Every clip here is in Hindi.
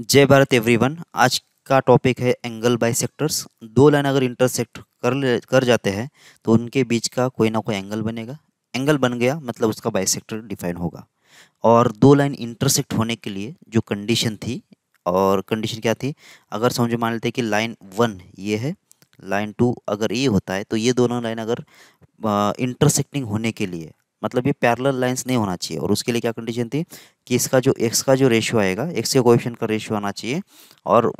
जय भारत एवरीवन आज का टॉपिक है एंगल बाई सेक्टर्स दो लाइन अगर इंटरसेक्ट कर ले कर जाते हैं तो उनके बीच का कोई ना कोई एंगल बनेगा एंगल बन गया मतलब उसका बाई सेक्टर डिफाइन होगा और दो लाइन इंटरसेक्ट होने के लिए जो कंडीशन थी और कंडीशन क्या थी अगर समझो मान लेते कि लाइन वन ये है लाइन टू अगर ये होता है तो ये दोनों लाइन अगर इंटरसेक्टिंग होने के लिए मतलब ये पैरल लाइन्स नहीं होना चाहिए और उसके लिए क्या कंडीशन थी कि इसका जो एक्स का जो रेशियो आएगा एक्स के क्वेश्चन का रेशियो आना चाहिए और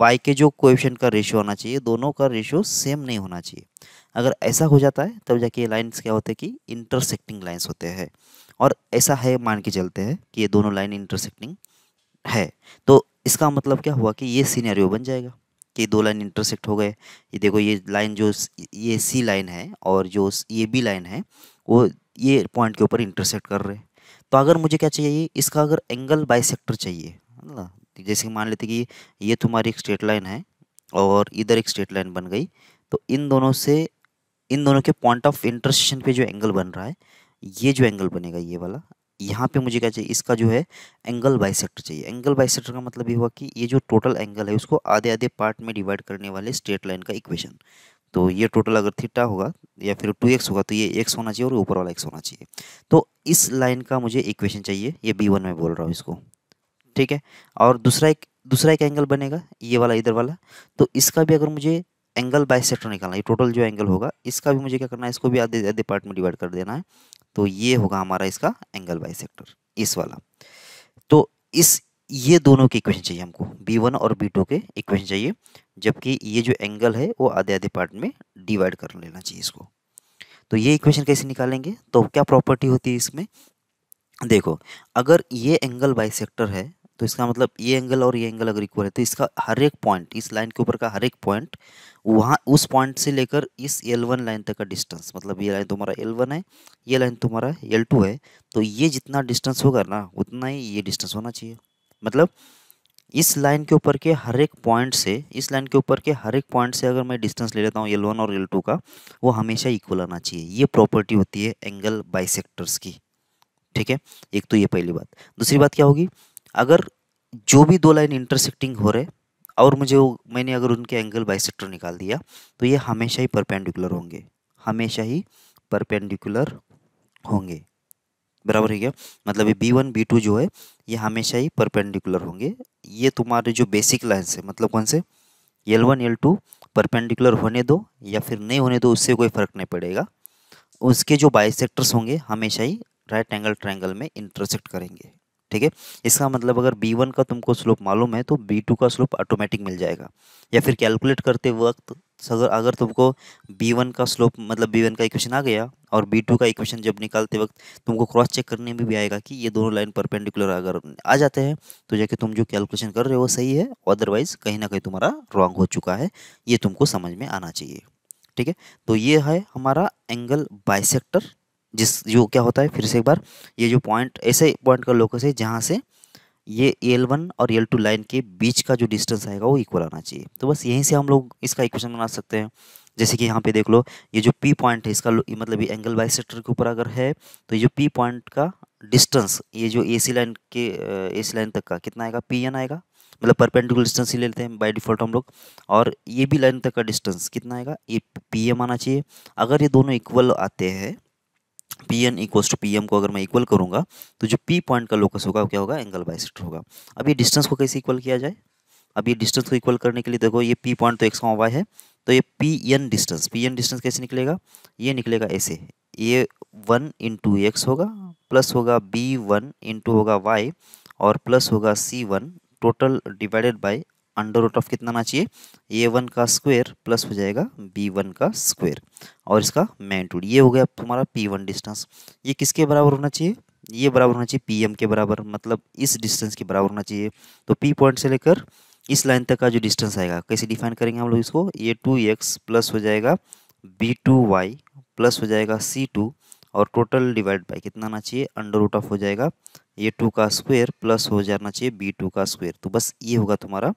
वाई के जो क्वेश्चन का रेशियो आना चाहिए दोनों का रेशियो सेम नहीं होना चाहिए अगर ऐसा हो जाता है तब जाके ये लाइन्स क्या होते हैं कि इंटरसेक्टिंग लाइन्स होते हैं और ऐसा है मान के चलते हैं कि ये दोनों लाइन इंटरसेक्टिंग है तो इसका मतलब क्या हुआ कि ये सीनरियो बन जाएगा कि दो लाइन इंटरसेक्ट हो गए ये देखो ये लाइन जो ये सी लाइन है और जो ये बी लाइन है वो ये पॉइंट के ऊपर इंटरसेक्ट कर रहे हैं तो अगर मुझे क्या चाहिए इसका अगर एंगल बाइसेक्टर चाहिए है ना जैसे मान लेते कि ये तुम्हारी एक स्ट्रेट लाइन है और इधर एक स्ट्रेट लाइन बन गई तो इन दोनों से इन दोनों के पॉइंट ऑफ इंटरसेक्शन पे जो एंगल बन रहा है ये जो एंगल बनेगा ये वाला यहाँ पे मुझे क्या चाहिए इसका जो है एंगल बाइसेक्टर चाहिए एंगल बाइसेक्टर का मतलब ये हुआ कि ये जो टोटल एंगल है उसको आधे आधे पार्ट में डिवाइड करने वाले स्ट्रेट लाइन का इक्वेशन तो ये टोटल अगर थीटा होगा या फिर टू एक्स होगा तो ये एक्स होना चाहिए और ऊपर वाला एक्स होना चाहिए तो इस लाइन का मुझे इक्वेशन चाहिए ये बी वन में बोल रहा हूँ इसको ठीक है और दूसरा एक दूसरा एक एंगल बनेगा ये वाला इधर वाला तो इसका भी अगर मुझे एंगल सेक्टर निकालना है टोटल जो एंगल होगा इसका भी मुझे क्या करना है इसको भी आधे आधे पार्ट में डिवाइड कर देना है तो ये होगा हमारा इसका एंगल सेक्टर इस वाला तो इस ये दोनों के इक्वेशन चाहिए हमको बी वन और बी टू के इक्वेशन चाहिए जबकि ये जो एंगल है वो आधे आधे पार्ट में डिवाइड कर लेना चाहिए इसको तो ये इक्वेशन कैसे निकालेंगे तो क्या प्रॉपर्टी होती है इसमें देखो अगर ये एंगल सेक्टर है तो इसका मतलब ये एंगल और ये एंगल अगर इक्वल है तो इसका हर एक पॉइंट इस लाइन के ऊपर का हर एक पॉइंट वहाँ उस पॉइंट से लेकर इस एल वन लाइन तक का डिस्टेंस मतलब ये लाइन तुम्हारा एल वन है ये लाइन तुम्हारा एल टू है तो ये जितना डिस्टेंस होगा ना उतना ही ये डिस्टेंस होना चाहिए मतलब इस लाइन के ऊपर के हर एक पॉइंट से इस लाइन के ऊपर के हर एक पॉइंट से अगर मैं डिस्टेंस ले लेता हूँ एल वन और एल टू का वो हमेशा इक्वल आना चाहिए ये प्रॉपर्टी होती है एंगल बाइसेक्टर्स की ठीक है एक तो ये पहली बात दूसरी बात क्या होगी अगर जो भी दो लाइन इंटरसेक्टिंग हो रहे और मुझे वो मैंने अगर उनके एंगल बाइसेक्टर निकाल दिया तो ये हमेशा ही परपेंडिकुलर होंगे हमेशा ही परपेंडिकुलर होंगे बराबर है क्या मतलब ये बी वन बी टू जो है ये हमेशा ही परपेंडिकुलर होंगे ये तुम्हारे जो बेसिक लाइन्स है मतलब कौन से L one L two perpendicular होने दो या फिर नहीं होने दो उससे कोई फ़र्क नहीं पड़ेगा उसके जो बाइसेक्टर्स होंगे हमेशा ही राइट एंगल ट्राइंगल में इंटरसेक्ट करेंगे ठीक है इसका मतलब अगर बी वन का तुमको स्लोप मालूम है तो बी टू का स्लोप ऑटोमेटिक मिल जाएगा या फिर कैलकुलेट करते वक्त अगर अगर तुमको बी वन का स्लोप मतलब बी वन का इक्वेशन आ गया और बी टू का इक्वेशन जब निकालते वक्त तुमको क्रॉस चेक करने में भी आएगा कि ये दोनों लाइन परपेंडिकुलर अगर आ जाते हैं तो जाके तुम जो कैलकुलेशन कर रहे हो वो सही है अदरवाइज कहीं ना कहीं तुम्हारा रॉन्ग हो चुका है ये तुमको समझ में आना चाहिए ठीक है तो ये है हमारा एंगल बाइसेक्टर जिस जो क्या होता है फिर से एक बार ये जो पॉइंट ऐसे पॉइंट का लोकस है जहाँ से ये एल वन और एल टू लाइन के बीच का जो डिस्टेंस आएगा वो इक्वल आना चाहिए तो बस यहीं से हम लोग इसका इक्वेशन बना सकते हैं जैसे कि यहाँ पे देख लो ये जो पी पॉइंट है इसका मतलब ये एंगल बाई के ऊपर अगर है तो ये पी पॉइंट का डिस्टेंस ये जो ए सी लाइन के ए सी लाइन तक का कितना आएगा पी एन आएगा मतलब परपेंडिकुलर डिस्टेंस ही लेते हैं बाय डिफ़ॉल्ट हम लोग और ये भी लाइन तक का डिस्टेंस कितना आएगा ये पी एम आना चाहिए अगर ये दोनों इक्वल आते हैं P N equals to P M को अगर मैं इक्वल करूँगा तो जो पी पॉइंट का लोकस होगा वो क्या होगा एंगल बाइसेक्टर होगा अब ये डिस्टेंस को कैसे इक्वल किया जाए अब ये डिस्टेंस को इक्वल करने के लिए देखो ये पी पॉइंट तो एक्स का वाई है तो ये P N distance P N distance कैसे निकलेगा ये निकलेगा ऐसे ये वन इंटू एक्स होगा प्लस होगा बी वन इंटू होगा वाई और प्लस होगा सी one total divided by under root of कितना आना चाहिए ए वन का स्क्वायर प्लस हो जाएगा बी वन का स्क्वायर और इसका मैग्नीट्यूड ये हो गया तुम्हारा पी वन डिस्टेंस ये किसके बराबर होना चाहिए ये बराबर होना चाहिए पी एम के बराबर मतलब इस डिस्टेंस के बराबर होना चाहिए तो पी पॉइंट से लेकर इस लाइन तक का जो डिस्टेंस आएगा कैसे डिफाइन करेंगे हम लोग इसको ए टू एक्स प्लस हो जाएगा बी टू वाई प्लस हो जाएगा सी टू और टोटल डिवाइड बाई कितना आना चाहिए अंडर रूट ऑफ हो जाएगा ए टू का स्क्वायर प्लस हो जाना चाहिए बी टू का स्क्वायर तो बस ये होगा तुम्हारा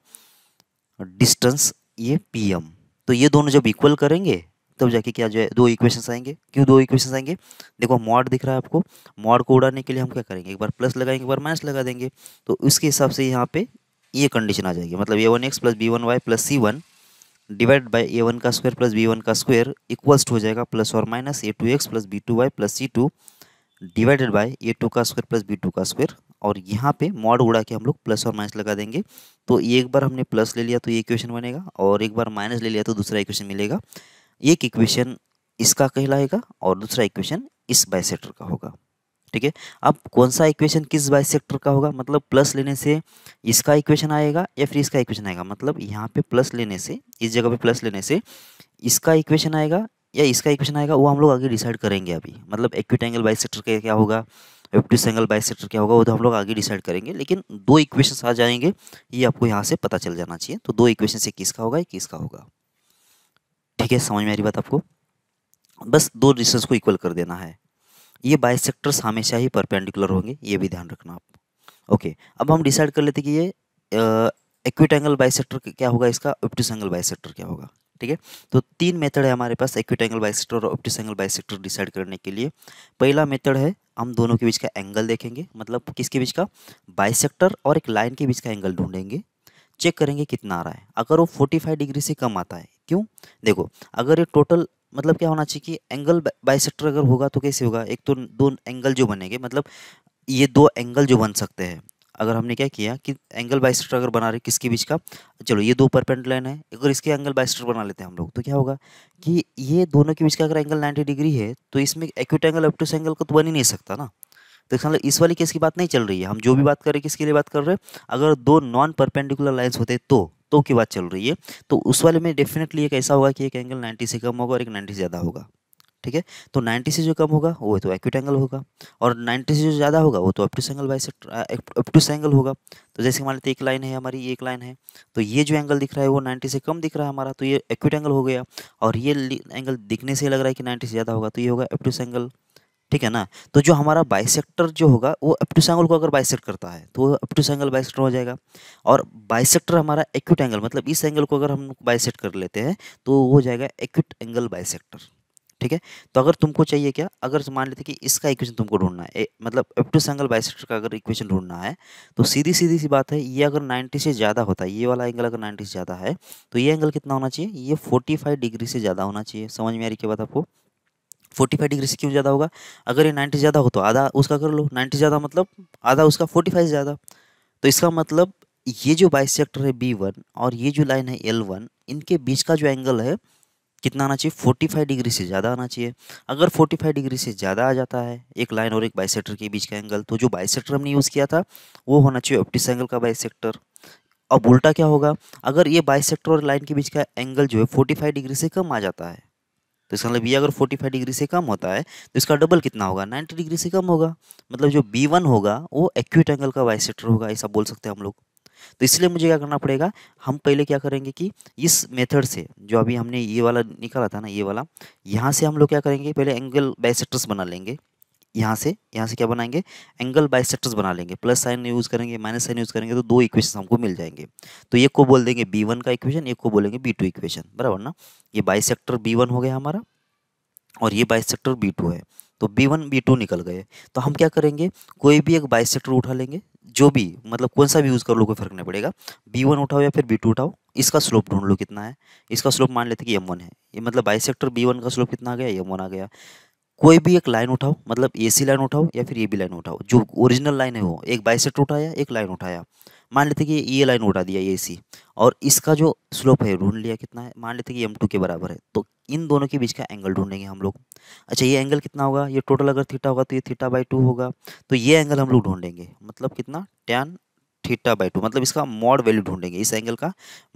और डिस्टेंस ये पी एम तो ये दोनों जब इक्वल करेंगे तब तो जाके क्या जो है दो इक्वेशंस आएंगे क्यों दो इक्वेशंस आएंगे देखो मॉड दिख रहा है आपको मॉड को उड़ाने के लिए हम क्या करेंगे एक बार प्लस लगाएंगे एक बार माइनस लगा देंगे तो उसके हिसाब से यहाँ पे ये कंडीशन आ जाएगी मतलब A one x plus B one Y plus C one divide by A one का स्क्वायर प्लस बी वन का स्क्वायर इक्वल्स हो जाएगा प्लस और minus A two x plus B two Y plus C two divided by A two का स्क्वायर प्लस बी टू का स्क्वायर और यहाँ पे मॉड उड़ा के हम लोग प्लस और माइनस लगा देंगे तो एक बार हमने प्लस ले लिया तो ये इक्वेशन बनेगा और एक बार माइनस ले लिया तो दूसरा इक्वेशन मिलेगा एक इक्वेशन इसका कहलाएगा और दूसरा इक्वेशन इस बाइसेक्टर का होगा ठीक है अब कौन सा इक्वेशन किस बाइसेक्टर का होगा मतलब प्लस लेने से इसका इक्वेशन आएगा या फिर इसका इक्वेशन आएगा मतलब यहाँ पे प्लस लेने से इस जगह पर प्लस लेने से इसका इक्वेशन आएगा या इसका इक्वेशन आएगा वो हम लोग आगे डिसाइड करेंगे अभी मतलब एक्विट एंगल बाइसेक्टर का क्या होगा एप्टी एंगल बाई क्या होगा वो तो हम लोग आगे डिसाइड करेंगे लेकिन दो इक्वेशन आ जाएंगे ये आपको यहाँ से पता चल जाना चाहिए तो दो इक्वेशन से किसका होगा किसका होगा ठीक है समझ में आ रही बात आपको बस दो डिस्टेंस को इक्वल कर देना है ये सेक्टर्स हमेशा ही परपेंडिकुलर होंगे ये भी ध्यान रखना आप ओके अब हम डिसाइड कर लेते कि ये एक्विट एंगल बाई क्या होगा इसका एप्टिस एंगल बाई क्या होगा ठीक है तो तीन मेथड है हमारे पास एक्यूट एंगल सेक्टर और ऑप्टिस एंगल बाइसेक्टर डिसाइड करने के लिए पहला मेथड है हम दोनों के बीच का एंगल देखेंगे मतलब किसके बीच का सेक्टर और एक लाइन के बीच का एंगल ढूंढेंगे चेक करेंगे कितना आ रहा है अगर वो 45 डिग्री से कम आता है क्यों देखो अगर ये टोटल मतलब क्या होना चाहिए कि एंगल सेक्टर अगर होगा तो कैसे होगा एक तो दो एंगल जो बनेंगे मतलब ये दो एंगल जो बन सकते हैं अगर हमने क्या किया कि एंगल बाइस्टर अगर बना रहे किसके बीच का चलो ये दो परपेंट लाइन है अगर इसके एंगल बाइस्टर बना लेते हैं हम लोग तो क्या होगा कि ये दोनों के बीच का अगर एंगल 90 डिग्री है तो इसमें एक्यूट एंगल अपटूस एंगल का तो बन ही नहीं सकता ना तो इसका मतलब इस वाली केस की बात नहीं चल रही है हम जो भी बात कर रहे हैं किसके लिए बात कर रहे हैं अगर दो नॉन परपेंडिकुलर लाइन्स होते तो तो की बात चल रही है तो उस वाले में डेफिनेटली एक ऐसा होगा कि एक एंगल 90 से कम होगा और एक 90 से ज़्यादा होगा ठीक है तो 90 से जो कम होगा वो तो एक्यूट एंगल होगा और 90 से जो ज़्यादा होगा वो तो obtuse angle bi obtuse angle होगा तो जैसे मान लेते एक लाइन है हमारी एक लाइन है तो ये जो एंगल दिख रहा है वो नाइन्टी से कम दिख रहा है हमारा तो ये एक्यूट एंगल हो गया और ये एंगल दिखने से लग रहा है कि नाइन्टी से ज़्यादा होगा तो ये होगा अपटूस एंगल ठीक है ना तो जो हमारा बाइसेक्टर जो होगा वो अपटूस एंगल को अगर बाइसेक्ट करता है तो अपटूस एंगल बाइसेक्टर हो जाएगा और बाइसेक्टर हमारा एक्यूट एंगल मतलब इस एंगल को अगर हम बाइसेक्ट कर लेते हैं तो हो जाएगा एक्यूट एंगल बाइसेक्टर ठीक है तो अगर तुमको चाहिए क्या अगर मान लेते कि इसका इक्वेशन तुमको ढूंढना है ए, मतलब एप्टस एंगल बाइसेक्टर का अगर इक्वेशन ढूंढना है तो सीधी सीधी सी बात है ये अगर 90 से ज़्यादा होता है ये वाला एंगल अगर 90 से ज़्यादा है तो ये एंगल कितना होना चाहिए ये 45 डिग्री से ज़्यादा होना चाहिए समझ में आ रही क्या बात आपको 45 डिग्री से क्यों ज़्यादा होगा अगर ये 90 ज़्यादा हो तो आधा उसका कर लो 90 ज़्यादा मतलब आधा उसका 45 से ज़्यादा तो इसका मतलब ये जो बाइसेक्टर है बी वन और ये जो लाइन है एल वन इनके बीच का जो एंगल है कितना आना चाहिए फाइव डिग्री से ज़्यादा आना चाहिए अगर फोर्टी फाइव डिग्री से ज़्यादा आ जाता है एक लाइन और एक बाइसेक्टर के बीच का एंगल तो जो बाइसेक्टर हमने यूज़ किया था वो होना चाहिए ऑप्टिस एंगल का बाइसेक्टर अब उल्टा क्या होगा अगर ये बाइसेक्टर और लाइन के बीच का एंगल जो है फाइव डिग्री से कम आ जाता है तो इसका मतलब ये अगर फाइव डिग्री से कम होता है तो इसका डबल कितना होगा नाइन्टी डिग्री से कम होगा मतलब जो बी वन होगा वो एक्यूट एंगल का बाइसेक्टर होगा ऐसा बोल सकते हैं हम लोग तो इसलिए मुझे क्या करना पड़ेगा हम पहले क्या करेंगे कि इस मेथड से जो अभी हमने ये वाला निकाला था ना ये वाला यहाँ से हम लोग क्या करेंगे पहले एंगल बाइसेक्टर्स बना लेंगे यहाँ से यहाँ से क्या बनाएंगे एंगल बाइसेक्टर्स बना लेंगे प्लस साइन यूज़ करेंगे माइनस साइन यूज़ करेंगे तो दो इक्वेशन हमको मिल जाएंगे तो एक को बोल देंगे बी वन का इक्वेशन एक को बोलेंगे बी टू इक्वेशन बराबर ना ये बाइसेक्टर बी वन हो गया हमारा और ये बाइसेक्टर बी टू है तो बी वन बी टू निकल गए तो हम क्या करेंगे कोई भी एक बाइसेक्टर उठा लेंगे जो भी मतलब कौन सा भी यूज़ कर लो कोई फर्क नहीं पड़ेगा बी वन उठाओ या फिर बी टू उठाओ इसका स्लोप ढूंढ लो कितना है इसका स्लोप मान लेते कि एम वन है ये मतलब बाई सेक्टर बी वन का स्लोप कितना आ गया एम वन आ गया कोई भी एक लाइन उठाओ मतलब ए सी लाइन उठाओ या फिर ए बी लाइन उठाओ जो ओरिजिनल लाइन है वो एक बाई सेक्टर उठाया एक लाइन उठाया मान लेते कि ये लाइन उठा दिया ये सी और इसका जो स्लोप है ढूंढ लिया कितना है मान लेते कि एम टू के बराबर है तो इन दोनों के बीच का एंगल ढूंढेंगे हम लोग अच्छा ये एंगल कितना होगा ये टोटल अगर थीटा होगा तो ये थीटा बाई टू होगा तो ये एंगल हम लोग ढूंढेंगे मतलब कितना टेन थीटा बाई टू मतलब इसका मॉड वैल्यू ढूंढेंगे इस एंगल का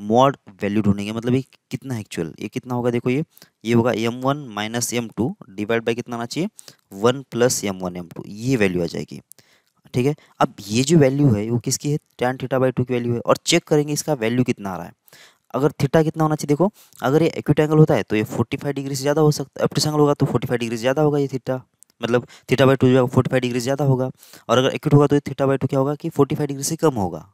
मॉड वैल्यू ढूंढेंगे मतलब ये कितना एक्चुअल ये कितना होगा देखो ये ये होगा M one minus M two divide by कितना आना चाहिए one plus M one M two ये वैल्यू आ जाएगी ठीक है अब ये जो वैल्यू है वो किसकी है टेन थीटा बाई टू की वैल्यू है और चेक करेंगे इसका वैल्यू कितना आ रहा है अगर थीटा कितना होना चाहिए देखो अगर ये एक्यूट एंगल होता है तो ये फोर्टी फाइव डिग्री से ज़्यादा हो सकता है एप्टिस एंगल होगा तो फोर्टी फाइव डिग्री ज़्यादा होगा ये थीटा मतलब थीटा बाई टू जो फोर्टी फाइव डिग्री ज़्यादा होगा और अगर एक्यूट होगा तो ये थीटा बाई टू क्या होगा कि फोर्टी फाइव डिग्री से कम होगा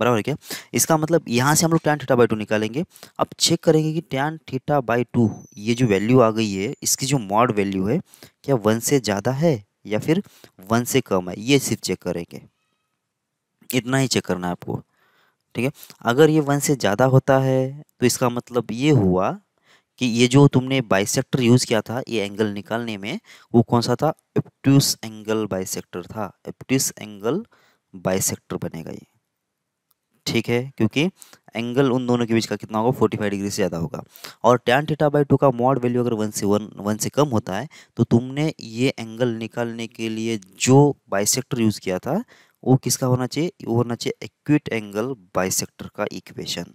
बराबर है क्या इसका मतलब यहाँ से हम लोग टैन थीटा बाई टू निकालेंगे अब चेक करेंगे कि टैन थीटा बाई टू ये जो वैल्यू आ गई है इसकी जो मॉड वैल्यू है क्या वन से ज़्यादा है या फिर वन से कम है ये सिर्फ चेक करेंगे इतना ही चेक करना है आपको ठीक है अगर ये वन से ज़्यादा होता है तो इसका मतलब ये हुआ कि ये जो तुमने बाइसेक्टर यूज़ किया था ये एंगल निकालने में वो कौन सा था एप्टूस एंगल बाइसेक्टर था एप्टूस एंगल बाइसेक्टर बनेगा ये ठीक है क्योंकि एंगल उन दोनों के बीच का कितना होगा फोर्टी डिग्री से ज़्यादा होगा और टैन थीटा बाई टू का मॉड वैल्यू अगर वन से वन वन से कम होता है तो तुमने ये एंगल निकालने के लिए जो बाइसेक्टर यूज़ किया था वो किसका होना चाहिए वो होना चाहिए एक्यूट एंगल बाइसेक्टर का इक्वेशन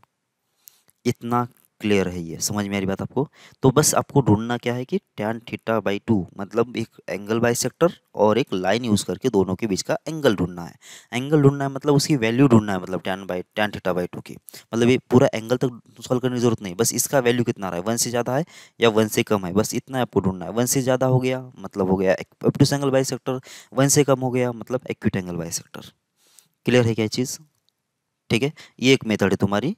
इतना क्लियर है ये समझ में आ रही बात आपको तो बस आपको ढूंढना क्या है कि टैन थीटा बाई टू मतलब एक एंगल बाई सेक्टर और एक लाइन यूज़ करके दोनों के बीच का एंगल ढूंढना है एंगल ढूंढना है मतलब उसकी वैल्यू ढूंढना है मतलब tan by tan theta by two की मतलब ये पूरा एंगल तक सॉल्व करने की जरूरत नहीं बस इसका वैल्यू कितना रहा है वन से ज़्यादा है या वन से कम है बस इतना आपको ढूंढना है वन से ज़्यादा हो गया मतलब हो गया obtuse angle bisector one से कम हो गया मतलब acute angle bisector clear है क्या चीज़ ठीक है ये एक मेथड है तुम्हारी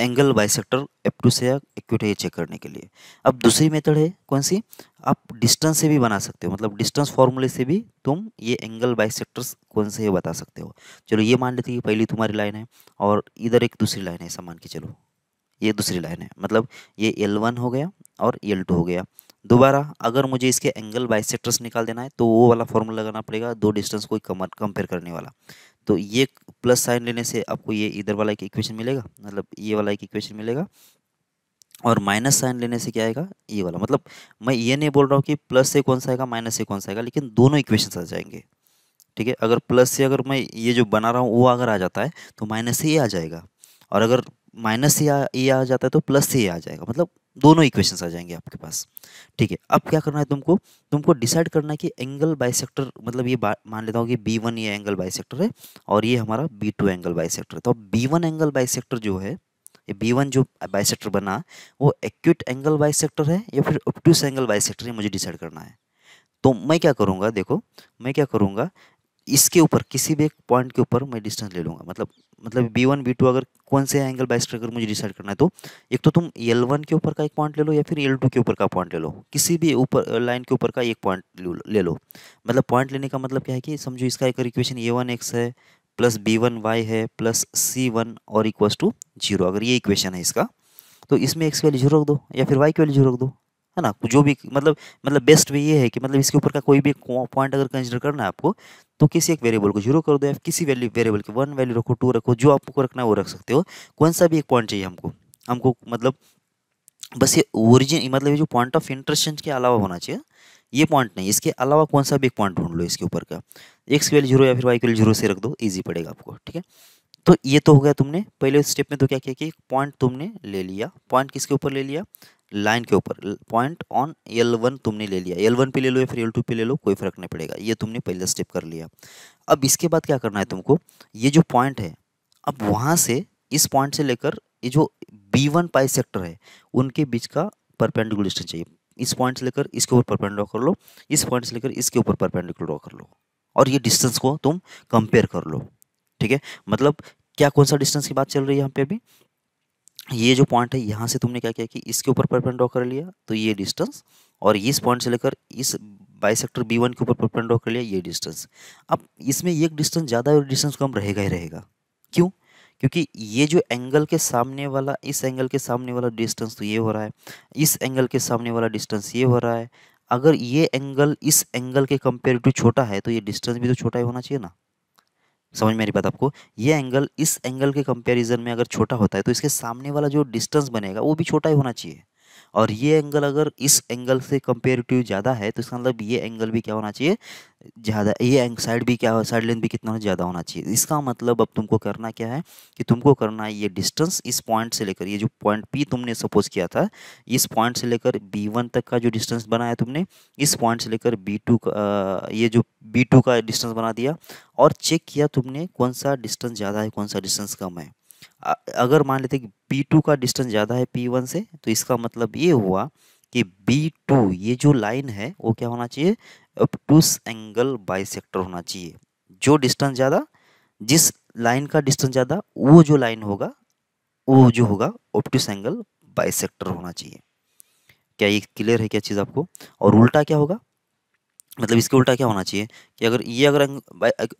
एंगल बाई सेक्टर से एक्यूट है ये चेक करने के लिए अब दूसरी मेथड है कौन सी आप डिस्टेंस से भी बना सकते हो मतलब डिस्टेंस फॉर्मूले से भी तुम ये एंगल सेक्टर्स कौन से है बता सकते हो चलो ये मान लेते कि पहली तुम्हारी लाइन है और इधर एक दूसरी लाइन है सामान के चलो ये दूसरी लाइन है मतलब ये एल वन हो गया और एल टू हो गया दोबारा अगर मुझे इसके एंगल सेक्टर्स निकाल देना है तो वो वाला फॉर्मूला लगाना पड़ेगा दो डिस्टेंस को कंपेयर करने वाला तो ये प्लस साइन लेने से आपको ये इधर वाला एक इक्वेशन मिलेगा मतलब ये वाला एक इक्वेशन मिलेगा और माइनस साइन लेने से क्या आएगा ये वाला मतलब मैं ये नहीं बोल रहा हूँ कि प्लस से कौन सा आएगा माइनस से कौन सा आएगा लेकिन दोनों इक्वेशन आ जाएंगे ठीक है अगर प्लस से अगर मैं ये जो बना रहा हूँ वो अगर आ जाता है तो माइनस से ही आ जाएगा और अगर माइनस से ये आ जाता है तो प्लस से ही आ जाएगा मतलब दोनों इक्वेशंस हाँ आ जाएंगे आपके पास ठीक है अब क्या करना है तुमको तुमको डिसाइड करना है कि एंगल बाई मतलब ये मान लेता हूँ कि बी वन ये एंगल बाई है और ये हमारा बी टू एंगल बाई है तो बी वन एंगल बाई जो है बी वन जो बाई बना वो एक्यूट एंगल बाई है या फिर ऑप्टूस एंगल बाई है मुझे डिसाइड करना है तो मैं क्या करूँगा देखो मैं क्या करूँगा इसके ऊपर किसी भी एक पॉइंट के ऊपर मैं डिस्टेंस ले लूँगा मतलब मतलब बी वन बी टू अगर कौन से एंगल बाइस अगर मुझे डिसाइड करना है तो एक तो तुम एल वन के ऊपर का एक पॉइंट ले लो या फिर एल टू के ऊपर का पॉइंट ले लो किसी भी ऊपर लाइन के ऊपर का एक पॉइंट ले लो मतलब पॉइंट लेने का मतलब क्या है कि समझो इसका एक इक्वेशन ए वन एक्स है प्लस बी वन वाई है प्लस सी वन और इक्वस टू जीरो अगर ये इक्वेशन है इसका तो इसमें एक्स वैल्यू जीरो रख दो या फिर वाई की वैल्यू जीरो रख दो है ना जो भी मतलब मतलब बेस्ट वे ये है कि मतलब इसके ऊपर का कोई भी पॉइंट अगर कंसिडर करना है आपको तो किसी एक वेरिएबल को जीरो कर दो या किसी वैल्यू वेरिएबल के वन वैल्यू रखो टू रखो जो आपको रखना है वो रख सकते हो कौन सा भी एक पॉइंट चाहिए हमको हमको मतलब बस ये ओरिजिन मतलब ये जो पॉइंट ऑफ इंटरेस्ट के अलावा होना चाहिए ये पॉइंट नहीं इसके अलावा कौन सा भी एक पॉइंट ढूंढ लो इसके ऊपर का एक्स वैल्यू जीरो या फिर वाई वैल्यू जीरो से रख दो ईजी पड़ेगा आपको ठीक है तो ये तो हो गया तुमने पहले स्टेप में तो क्या किया कि पॉइंट तुमने ले लिया पॉइंट किसके ऊपर ले लिया लाइन के ऊपर पॉइंट ऑन एल वन तुमने ले लिया एल वन पे ले लो या फिर एल टू पे ले लो कोई फर्क नहीं पड़ेगा ये तुमने पहला स्टेप कर लिया अब इसके बाद क्या करना है तुमको ये जो पॉइंट है अब वहाँ से इस पॉइंट से लेकर ये जो बी वन पाई सेक्टर है उनके बीच का परपेंडिकुलर डिस्टेंस चाहिए इस पॉइंट से लेकर इसके ऊपर परपेंडिकुलर कर लो इस पॉइंट से लेकर इसके ऊपर परपेंडिकुलर कर लो और ये डिस्टेंस को तुम कंपेयर कर लो ठीक है मतलब क्या कौन सा डिस्टेंस की बात चल रही है यहाँ पे अभी ये जो पॉइंट है यहाँ से तुमने क्या किया कि इसके ऊपर परपेंड ड्रॉ कर लिया तो ये डिस्टेंस और इस पॉइंट से लेकर इस बाई सेक्टर बी वन के ऊपर परपेंड ड्रॉ कर लिया ये डिस्टेंस अब इसमें एक डिस्टेंस ज़्यादा और डिस्टेंस कम रहेगा ही रहेगा क्यों क्योंकि ये जो एंगल के सामने वाला इस एंगल के सामने वाला डिस्टेंस तो ये हो रहा है इस एंगल के सामने वाला डिस्टेंस ये हो रहा है अगर ये एंगल इस एंगल के कंपेयर टू छोटा है तो ये डिस्टेंस भी तो छोटा ही होना चाहिए ना समझ मेरी बात आपको ये एंगल इस एंगल के कंपैरिजन में अगर छोटा होता है तो इसके सामने वाला जो डिस्टेंस बनेगा वो भी छोटा ही होना चाहिए और ये एंगल अगर इस एंगल से कंपेरेटिव ज़्यादा है तो इसका मतलब ये एंगल भी क्या होना चाहिए ज़्यादा ये साइड भी क्या साइड लेंथ भी कितना ज़्यादा होना चाहिए इसका मतलब अब तुमको करना क्या है कि तुमको करना है ये डिस्टेंस इस पॉइंट से लेकर ये जो पॉइंट पी तुमने सपोज किया था इस पॉइंट से लेकर बी वन तक का जो डिस्टेंस बनाया तुमने इस पॉइंट से लेकर बी टू का ये जो बी टू का डिस्टेंस बना दिया और चेक किया तुमने कौन सा डिस्टेंस ज़्यादा है कौन सा डिस्टेंस कम है अगर मान लेते कि बी टू का डिस्टेंस ज़्यादा है पी वन से तो इसका मतलब ये हुआ कि बी टू ये जो लाइन है वो क्या होना चाहिए अपटूस एंगल सेक्टर होना चाहिए जो डिस्टेंस ज़्यादा जिस लाइन का डिस्टेंस ज़्यादा वो जो लाइन होगा वो जो होगा ऑप्टिस एंगल सेक्टर होना चाहिए क्या ये क्लियर है क्या चीज़ आपको और उल्टा क्या होगा मतलब इसके उल्टा क्या होना चाहिए कि अगर ये अगर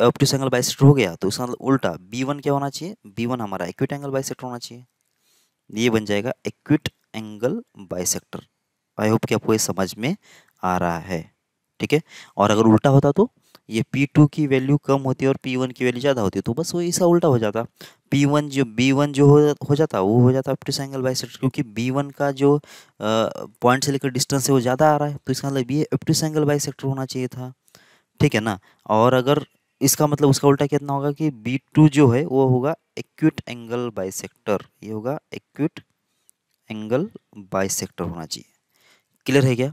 ऑप्टिस एंगल बाई हो गया तो उसका मतलब उल्टा बी वन क्या होना चाहिए बी वन हमारा एक्विट एंगल बाई होना चाहिए ये बन जाएगा acute angle bi I hope कि आपको ये समझ में आ रहा है ठीक है और अगर उल्टा होता तो ये P2 की वैल्यू कम होती है और P1 की वैल्यू ज़्यादा होती है तो बस वो ऐसा उल्टा हो जाता P1 जो B1 जो हो, हो जाता वो हो जाता अपटिस एंगल बाई क्योंकि B1 का जो पॉइंट से लेकर डिस्टेंस है वो ज़्यादा आ रहा है तो इसका मतलब ये अपटिस एंगल बाई होना चाहिए था ठीक है ना और अगर इसका मतलब उसका उल्टा कितना होगा कि बी टू जो है वो होगा एक्यूट एंगल सेक्टर ये होगा एक्यूट एंगल सेक्टर होना चाहिए क्लियर है क्या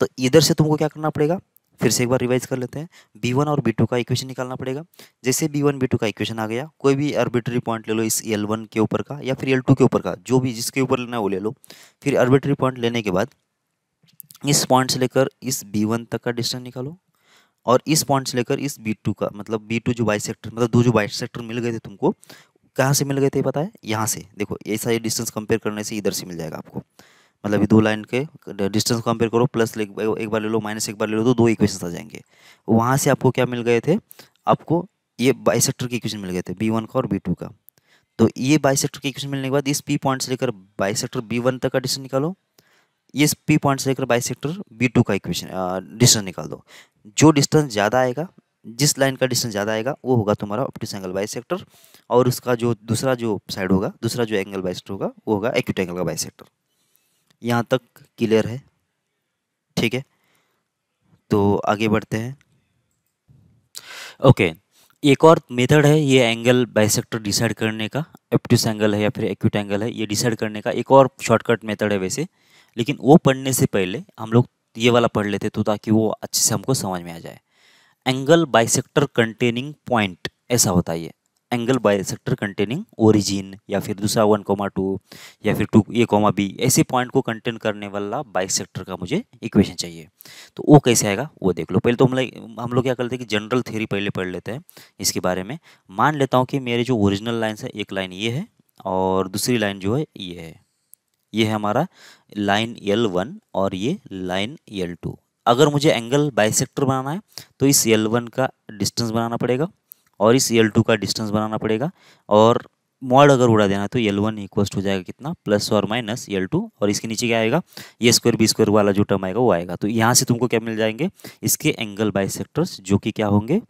तो इधर से तुमको क्या करना पड़ेगा फिर से एक बार रिवाइज कर लेते हैं बी वन और बी टू का इक्वेशन निकालना पड़ेगा जैसे बी वन बी टू का इक्वेशन आ गया कोई भी आर्बिट्री पॉइंट ले लो इस एल वन के ऊपर का या फिर एल टू के ऊपर का जो भी जिसके ऊपर लेना है वो ले लो फिर आर्बिट्री पॉइंट लेने के बाद इस पॉइंट से लेकर इस बी वन तक का डिस्टेंस निकालो और इस पॉइंट से लेकर इस बी टू का मतलब बी टू जो बाई सेक्टर मतलब दो जो बाई सेक्टर मिल गए थे तुमको कहाँ से मिल गए थे पता है यहाँ से देखो ऐसा ये डिस्टेंस कंपेयर करने से इधर से मिल जाएगा आपको मतलब ये दो लाइन के डिस्टेंस कंपेयर करो प्लस एक बार ले लो माइनस एक बार ले लो तो दो इक्वेशन आ जाएंगे वहाँ से आपको क्या मिल गए थे आपको ये बाइसेक्टर के इक्वेशन मिल गए थे बी वन का और बी टू का तो ये बाइसेक्टर के इक्वेशन मिलने के बाद इस पी पॉइंट से लेकर बाइसेक्टर बी वन तक का डिस्टेंस निकालो इस पी पॉइंट से लेकर बाइसेक्टर बी टू का इक्वेशन डिस्टेंस निकाल दो जो डिस्टेंस ज़्यादा आएगा जिस लाइन का डिस्टेंस ज़्यादा आएगा वो होगा तुम्हारा ऑप्टिस एंगल सेक्टर और उसका जो दूसरा जो साइड होगा दूसरा जो एंगल बाइसेक्टर होगा वो होगा एक्यूट एंगल का सेक्टर यहाँ तक क्लियर है ठीक है तो आगे बढ़ते हैं ओके एक और मेथड है ये एंगल बाइसेक्टर डिसाइड करने का एप्टिस एंगल है या फिर एक्यूट एंगल है ये डिसाइड करने का एक और शॉर्टकट मेथड है वैसे लेकिन वो पढ़ने से पहले हम लोग ये वाला पढ़ लेते तो ताकि वो अच्छे से हमको समझ में आ जाए एंगल बाइसेक्टर कंटेनिंग पॉइंट ऐसा होता है ये angle bisector containing origin या फिर दूसरा वन कोमा टू या फिर टू ए कोमा बी ऐसे पॉइंट को कंटेन करने वाला बाई सेक्टर का मुझे इक्वेशन चाहिए तो वो कैसे आएगा वो देख लो पहले तो हम लोग हम लोग क्या करते हैं कि जनरल थ्योरी पहले पढ़ लेते हैं इसके बारे में मान लेता हूँ कि मेरे जो ओरिजिनल लाइन्स है एक लाइन ये है और दूसरी लाइन जो है ये है ये है हमारा लाइन एल वन और ये लाइन एल टू अगर मुझे एंगल सेक्टर बनाना है तो इस एल वन का डिस्टेंस बनाना पड़ेगा और इस एल टू का डिस्टेंस बनाना पड़ेगा और मॉड अगर उड़ा देना है तो एल वन इक्वस्ट हो जाएगा कितना प्लस और माइनस एल टू और इसके नीचे क्या आएगा ये स्क्वायर बी स्क्वायर वाला जो टर्म आएगा वो आएगा तो यहाँ से तुमको क्या मिल जाएंगे इसके एंगल बाई जो कि क्या होंगे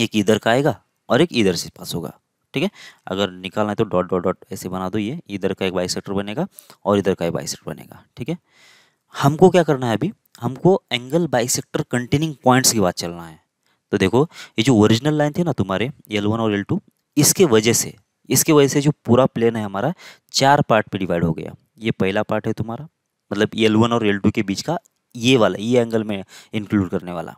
एक इधर का आएगा और एक इधर से पास होगा ठीक है अगर निकालना है तो डॉट डॉट डॉट ऐसे बना दो ये इधर का एक बाई बनेगा और इधर का एक बाई बनेगा ठीक है हमको क्या करना है अभी हमको एंगल सेक्टर कंटेनिंग पॉइंट्स की बात चलना है तो देखो ये जो ओरिजिनल लाइन थी ना तुम्हारे एल वन और एल टू इसके वजह से इसके वजह से जो पूरा प्लेन है हमारा चार पार्ट पे डिवाइड हो गया ये पहला पार्ट है तुम्हारा मतलब एल वन और एल टू के बीच का ये वाला ये एंगल में इंक्लूड करने वाला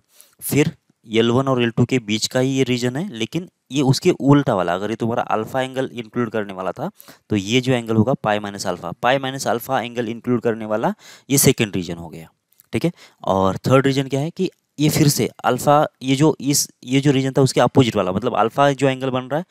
फिर एल वन और एल टू के बीच का ही ये रीजन है लेकिन ये उसके उल्टा वाला अगर ये तुम्हारा अल्फा एंगल इंक्लूड करने वाला था तो ये जो एंगल होगा pi minus alpha pi minus alpha angle include करने वाला ये सेकेंड रीजन हो गया ठीक है और थर्ड रीजन क्या है कि ये फिर से अल्फ़ा ये जो इस ये जो रीजन था उसके अपोजिट वाला मतलब अल्फ़ा जो एंगल बन रहा है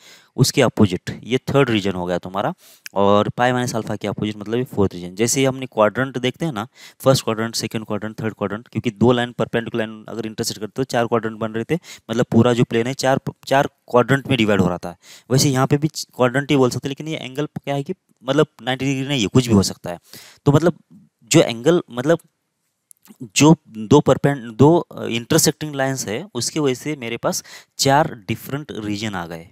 उसके अपोजिट ये थर्ड रीजन हो गया तुम्हारा और पाई माइनस अल्फ़ा के अपोजिट मतलब ये फोर्थ रीजन जैसे ही हमने क्वाड्रेंट देखते हैं ना first quadrant second quadrant third quadrant क्योंकि दो लाइन परपेंडिकुलर लाइन अगर इंटरसेट करते तो चार क्वाड्रेंट बन रहे थे मतलब पूरा जो प्लेन है चार चार क्वाड्रेंट में डिवाइड हो रहा था वैसे यहाँ पे भी क्वाड्रेंट ही बोल सकते लेकिन ये एंगल क्या है कि मतलब नाइन्टी डिग्री नहीं है कुछ भी हो सकता है तो मतलब जो एंगल मतलब जो दो परपेंड दो इंटरसेक्टिंग लाइंस है उसकी वजह से मेरे पास चार डिफरेंट रीजन आ गए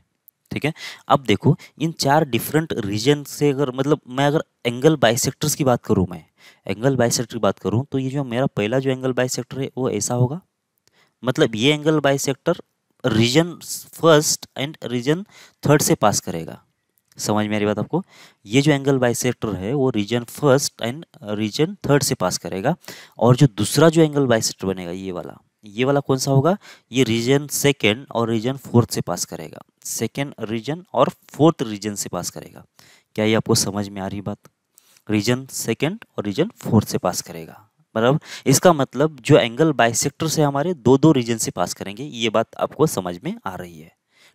ठीक है अब देखो इन चार डिफरेंट रीजन से अगर मतलब मैं अगर एंगल बाइसेक्टर्स की बात करूँ मैं एंगल बाइसेक्टर की बात करूँ तो ये जो मेरा पहला जो एंगल बाइसेक्टर है वो ऐसा होगा मतलब ये angle bisector region first and region third से पास करेगा समझ में आ रही बात आपको ये जो एंगल बाई है वो region first and region third से पास करेगा और जो दूसरा जो एंगल बाई बनेगा ये वाला ये वाला कौन सा होगा ये रीजन सेकेंड और रीजन फोर्थ से पास करेगा सेकेंड रीजन और फोर्थ रीजन से पास करेगा क्या ये आपको समझ में आ रही बात रीजन सेकेंड और रीजन फोर्थ से पास करेगा मतलब इसका मतलब जो एंगल बाइसेक्टर से हमारे दो दो रीजन से पास करेंगे ये बात आपको समझ में आ रही है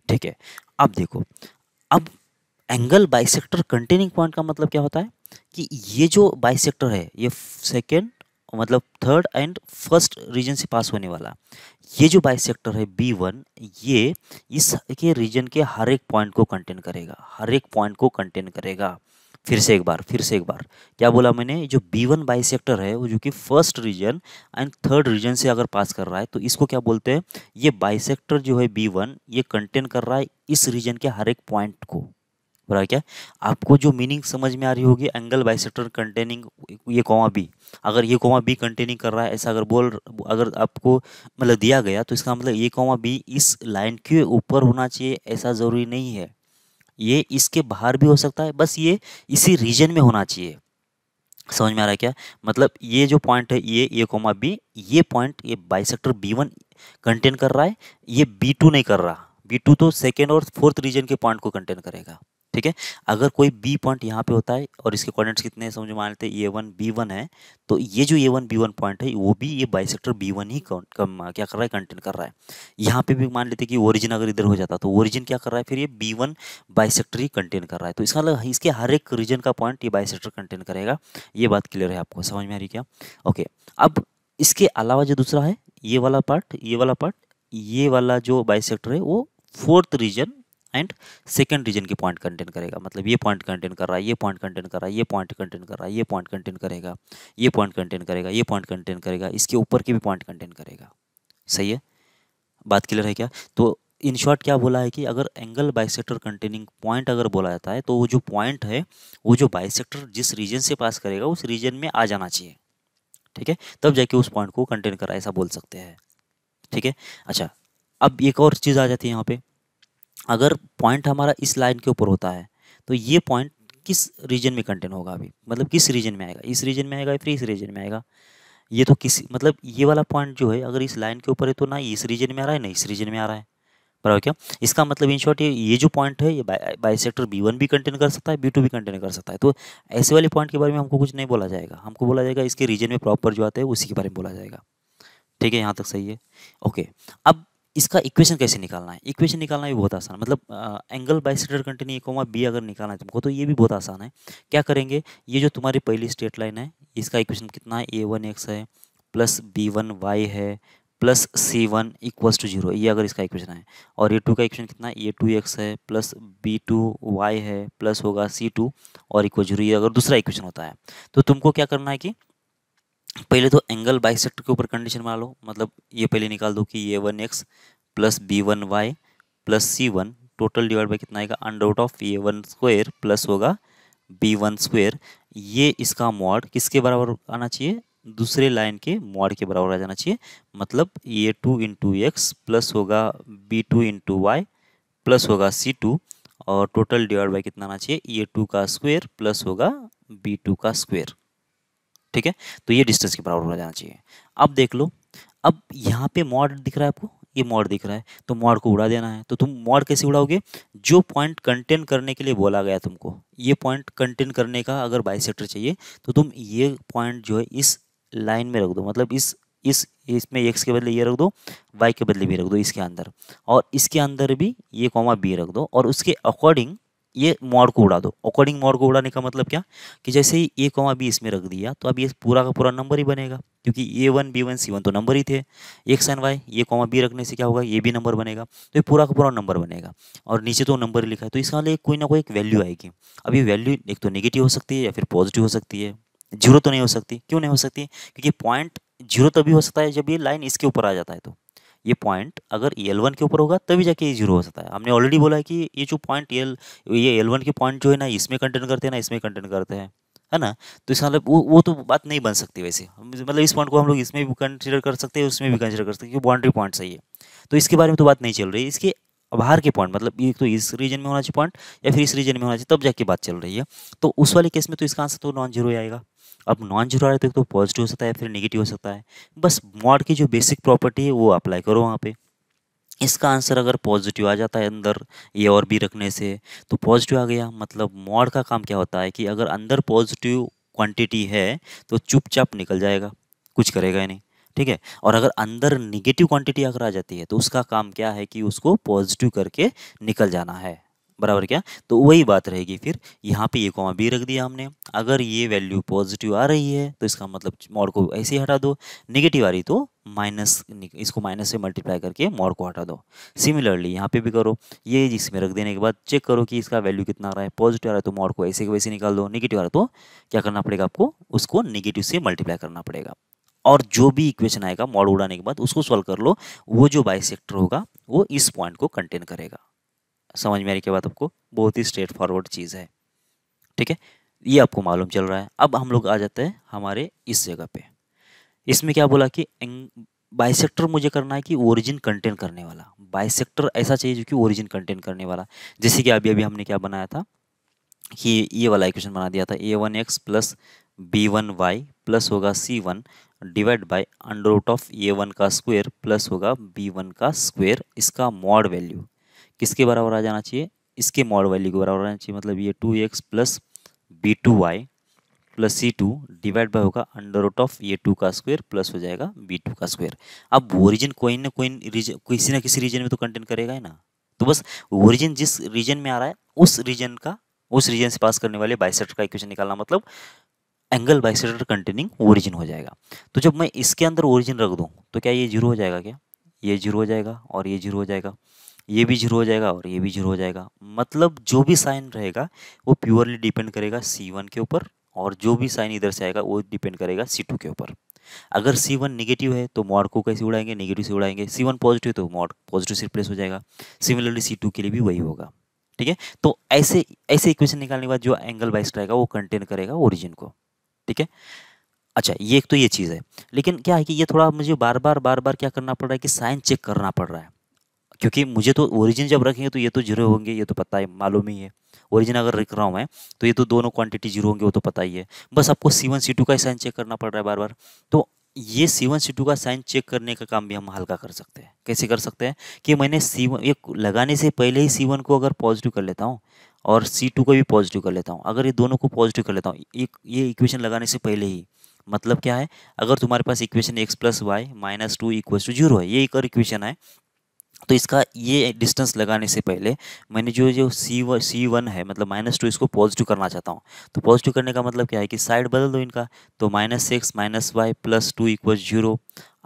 ठीक है अब देखो अब एंगल बाइसेक्टर कंटेनिंग पॉइंट का मतलब क्या होता है कि ये जो बाइसेक्टर है ये सेकेंड मतलब थर्ड एंड फर्स्ट रीजन से पास होने वाला ये जो बाइसेक्टर है बी वन ये इस के रीजन के हर एक पॉइंट को कंटेन करेगा हर एक पॉइंट को कंटेन करेगा फिर से एक बार फिर से एक बार क्या बोला मैंने जो बी वन बाई सेक्टर है वो जो कि first region and third region से अगर पास कर रहा है तो इसको क्या बोलते हैं ये बाई जो है बी वन ये कंटेन कर रहा है इस रीजन के हर एक पॉइंट को बोला क्या आपको जो मीनिंग समझ में आ रही होगी एंगल बाइसेक्टर कंटेनिंग ये कॉमा बी अगर ये कॉमा बी कंटेनिंग कर रहा है ऐसा अगर बोल अगर आपको मतलब दिया गया तो इसका मतलब ये कॉमा बी इस लाइन के ऊपर होना चाहिए ऐसा ज़रूरी नहीं है ये इसके बाहर भी हो सकता है बस ये इसी रीजन में होना चाहिए समझ में आ रहा है क्या मतलब ये जो पॉइंट है ये ए कोमा बी ये पॉइंट ये बाइसेक्टर बी वन कंटेन कर रहा है ये बी टू नहीं कर रहा बी टू तो सेकेंड और फोर्थ रीजन के पॉइंट को कंटेन करेगा ठीक है अगर कोई बी पॉइंट यहाँ पे होता है और इसके कॉर्डिनेट्स कितने समझ मान लेते हैं ए वन बी वन है तो ये जो A one B one point है वो भी ये बाई सेक्टर बी वन ही कम, कम, क्या कर रहा है कंटेन कर रहा है यहाँ पे भी मान लेते कि ओरिजिन अगर इधर हो जाता तो ओरिजिन क्या कर रहा है फिर ये बी वन बाई सेक्टर ही कंटेन कर रहा है तो इसका मतलब इसके हर एक रीजन का पॉइंट ये बाई सेक्टर कंटेन करेगा ये बात क्लियर है आपको समझ में आ रही क्या ओके अब इसके अलावा जो दूसरा है ये वाला पार्ट ये वाला पार्ट ये वाला जो बाई सेक्टर है वो fourth region and second region के पॉइंट कंटेन करेगा मतलब ये पॉइंट कंटेन कर रहा है ये पॉइंट कंटेन कर रहा है ये पॉइंट कंटेन कर रहा है ये पॉइंट कंटेन करेगा ये पॉइंट कंटेन करेगा ये पॉइंट कंटेन करेगा इसके ऊपर के भी पॉइंट कंटेन करेगा सही है बात क्लियर है क्या तो इन शॉर्ट क्या बोला है कि अगर एंगल बाइसेक्टर कंटेनिंग पॉइंट अगर बोला जाता है तो वो जो पॉइंट है वो जो बाइसेक्टर जिस रीजन से पास करेगा उस रीजन में आ जाना चाहिए ठीक है तब जाके उस पॉइंट को कंटेन करा ऐसा बोल सकते हैं ठीक है अच्छा अब एक और चीज़ आ जाती है यहाँ पे अगर पॉइंट हमारा इस लाइन के ऊपर होता है तो ये पॉइंट किस रीजन में कंटेन होगा अभी मतलब किस रीजन में आएगा इस रीजन में आएगा या फिर इस रीजन में आएगा ये तो किसी मतलब ये वाला पॉइंट जो है अगर इस लाइन के ऊपर है तो ना इस रीजन में आ रहा है ना इस रीजन में आ रहा है बराबर क्या इसका मतलब इन शॉर्ट ये ये जो पॉइंट है ये बाई सेक्टर बी वन भी कंटेन कर सकता है बी टू भी कंटेन कर सकता है तो ऐसे वाले पॉइंट के बारे में हमको कुछ नहीं बोला जाएगा हमको बोला जाएगा इसके रीजन में प्रॉपर जो आते हैं उसी के बारे में बोला जाएगा ठीक है यहाँ तक सही है ओके अब इसका इक्वेशन कैसे निकालना है इक्वेशन निकालना भी बहुत आसान है मतलब आ, angle bisector containing comma B अगर निकालना है तुमको तो ये भी बहुत आसान है क्या करेंगे ये जो तुम्हारी पहली स्ट्रेट लाइन है इसका इक्वेशन कितना है ए वन एक्स है प्लस बी वन वाई है plus C one equals to zero ये अगर इसका इक्वेशन है और ए टू का इक्वेशन कितना है ए टू एक्स है प्लस बी टू वाई है प्लस होगा सी टू और इक्वल जीरो ये अगर दूसरा इक्वेशन होता है तो तुमको क्या करना है कि पहले तो एंगल बाइसेक्टर के ऊपर कंडीशन बना लो मतलब ये पहले निकाल दो कि A one x plus B one Y plus C one total divide by कितना आएगा under root of A one square plus होगा बी वन स्क्वेयर ये इसका मॉड किसके बराबर आना चाहिए दूसरे लाइन के मॉड के बराबर आ जाना चाहिए मतलब A two into x plus होगा B two into y plus होगा सी टू और टोटल डिवाइड बाई कितना आना चाहिए ए टू का स्क्वेयर प्लस होगा बी टू का स्क्वेयर ठीक है तो ये डिस्टेंस के बराबर हो जाना चाहिए अब देख लो अब यहाँ पे मॉड दिख रहा है आपको ये मॉड दिख रहा है तो मॉड को उड़ा देना है तो तुम मॉड कैसे उड़ाओगे जो पॉइंट कंटेन करने के लिए बोला गया तुमको ये पॉइंट कंटेन करने का अगर बाइसेक्टर चाहिए तो तुम ये पॉइंट जो है इस लाइन में रख दो मतलब इस इस इसमें एक्स के बदले ये रख दो वाई के बदले भी रख दो इसके अंदर और इसके अंदर भी ये कॉमा बी रख दो और उसके अकॉर्डिंग ये मोड़ को उड़ा दो अकॉर्डिंग मोड़ को उड़ाने का मतलब क्या कि जैसे ही ए कॉमा बी इसमें रख दिया तो अब ये पूरा का पूरा नंबर ही बनेगा क्योंकि a one B one c one तो नंबर ही थे एक्स एन वाई ये कॉमा बी रखने से क्या होगा ये भी नंबर बनेगा तो ये पूरा का पूरा नंबर बनेगा और नीचे तो नंबर लिखा है तो इसका लिए मतलब कोई ना कोई एक वैल्यू आएगी अब ये वैल्यू एक तो नेगेटिव हो सकती है या फिर पॉजिटिव हो सकती है जीरो तो नहीं हो सकती क्यों नहीं हो सकती क्योंकि पॉइंट जीरो तभी हो सकता है जब ये लाइन इसके ऊपर आ जाता है तो ये पॉइंट अगर एल वन के ऊपर होगा तभी जाके ये जीरो हो सकता है हमने ऑलरेडी बोला है कि ये जो पॉइंट एल ये एल वन के पॉइंट जो है ना इसमें कंटेन करते हैं ना इसमें कंटेन करते हैं है ना तो इसका मतलब वो वो तो बात नहीं बन सकती वैसे मतलब इस पॉइंट को हम लोग इसमें भी कंसिडर कर सकते हैं उसमें भी कंसिडर कर सकते हैं क्योंकि बाउंड्री पॉइंट सही है तो इसके बारे में तो बात नहीं चल रही इसके बाहर के पॉइंट मतलब एक तो इस रीजन में होना चाहिए पॉइंट या फिर इस रीजन में होना चाहिए तब जाके बात चल रही है तो उस वाले केस में तो इसका आंसर तो नॉन जीरो आएगा अब नॉन जीरो आ रहा है तो पॉजिटिव तो हो सकता है फिर नेगेटिव हो सकता है बस मॉड की जो बेसिक प्रॉपर्टी है वो अप्लाई करो वहाँ पे इसका आंसर अगर पॉजिटिव आ जाता है अंदर ये और भी रखने से तो पॉजिटिव आ गया मतलब मॉड का काम क्या होता है कि अगर अंदर पॉजिटिव क्वांटिटी है तो चुपचाप निकल जाएगा कुछ करेगा ही नहीं ठीक है और अगर अंदर निगेटिव क्वांटिटी अगर आ जाती है तो उसका काम क्या है कि उसको पॉजिटिव करके निकल जाना है बराबर क्या तो वही बात रहेगी फिर यहाँ पे ये कॉमा बी रख दिया हमने अगर ये वैल्यू पॉजिटिव आ रही है तो इसका मतलब मॉड को ऐसे ही हटा दो नेगेटिव आ रही तो माइनस इसको माइनस से मल्टीप्लाई करके मॉड को हटा दो सिमिलरली यहाँ पे भी करो ये इसमें रख देने के बाद चेक करो कि इसका वैल्यू कितना आ रहा है पॉजिटिव आ रहा है तो मॉड को ऐसे के वैसे निकाल दो नेगेटिव आ रहा तो क्या करना पड़ेगा आपको उसको निगेटिव से मल्टीप्लाई करना पड़ेगा और जो भी इक्वेशन आएगा मॉड उड़ाने के बाद उसको सॉल्व कर लो वो जो बाई होगा वो इस पॉइंट को कंटेन करेगा समझ में आने के बाद आपको बहुत ही स्ट्रेट फॉरवर्ड चीज़ है ठीक है ये आपको मालूम चल रहा है अब हम लोग आ जाते हैं हमारे इस जगह पे इसमें क्या बोला कि बाइसेक्टर मुझे करना है कि ओरिजिन कंटेन करने वाला बाइसेक्टर ऐसा चाहिए जो कि ओरिजिन कंटेन करने वाला जैसे कि अभी अभी हमने क्या बनाया था कि ये वाला इक्वेशन बना दिया था a one x plus B one Y plus होगा सी one divide by under root of A one का स्क्वेयर प्लस होगा बी वन का स्क्वेयर इसका मॉड वैल्यू किसके बराबर आ जाना चाहिए इसके मॉड वैल्यू के बराबर आना चाहिए मतलब ये two x plus B two Y plus C two divide by होगा under root of a two का स्क्वायर प्लस हो जाएगा बी टू का स्क्वायर अब ओरिजिन कोई ना कोई रीजन किसी ना किसी रीजन में तो कंटेन करेगा ही ना तो बस ओरिजिन जिस रीजन में आ रहा है उस रीजन का उस रीजन से पास करने वाले बाइसेटर का इक्वेशन निकालना मतलब एंगल बाइसेटर कंटेनिंग ओरिजिन हो जाएगा तो जब मैं इसके अंदर ओरिजिन रख दूँ तो क्या ये जीरो हो जाएगा क्या ये जीरो हो जाएगा और ये जीरो हो जाएगा ये भी जीरो हो जाएगा और ये भी जीरो हो जाएगा मतलब जो भी साइन रहेगा वो प्योरली डिपेंड करेगा सी वन के ऊपर और जो भी साइन इधर से आएगा वो डिपेंड करेगा सी टू के ऊपर अगर सी वन निगेटिव है तो मॉड को कैसे उड़ाएंगे निगेटिव से उड़ाएंगे सी वन पॉजिटिव तो मॉड पॉजिटिव से रिप्लेस हो जाएगा सिमिलरली सी टू के लिए भी वही होगा ठीक है तो ऐसे ऐसे इक्वेशन निकालने के बाद जो एंगल बाइस रहेगा वो कंटेन करेगा ओरिजिन को ठीक है अच्छा ये एक तो ये चीज़ है लेकिन क्या है कि ये थोड़ा मुझे बार बार बार बार क्या करना पड़ रहा है कि साइन चेक करना पड़ रहा है क्योंकि मुझे तो ओरिजिन जब रखेंगे तो ये तो जीरो होंगे ये तो पता है मालूम ही है ओरिजिन अगर रख रहा हूँ मैं तो ये तो दोनों क्वांटिटी जीरो होंगे वो तो पता ही है बस आपको सी वन सी टू का साइन चेक करना पड़ रहा है बार बार तो ये सी वन सी टू का साइन चेक करने का काम भी हम हल्का कर सकते हैं कैसे कर सकते हैं कि मैंने सी ये लगाने से पहले ही सी को अगर पॉजिटिव कर लेता हूँ और सी टू को भी पॉजिटिव कर लेता हूँ अगर ये दोनों को पॉजिटिव कर लेता हूँ एक ये इक्वेशन लगाने से पहले ही मतलब क्या है अगर तुम्हारे पास equation x plus y minus two equal to zero है ये एक और इक्वेशन है तो इसका ये डिस्टेंस लगाने से पहले मैंने जो जो सी वन सी वन है मतलब माइनस टू इसको पॉजिटिव करना चाहता हूँ तो पॉजिटिव करने का मतलब क्या है कि साइड बदल दो इनका तो minus x minus y plus two equal zero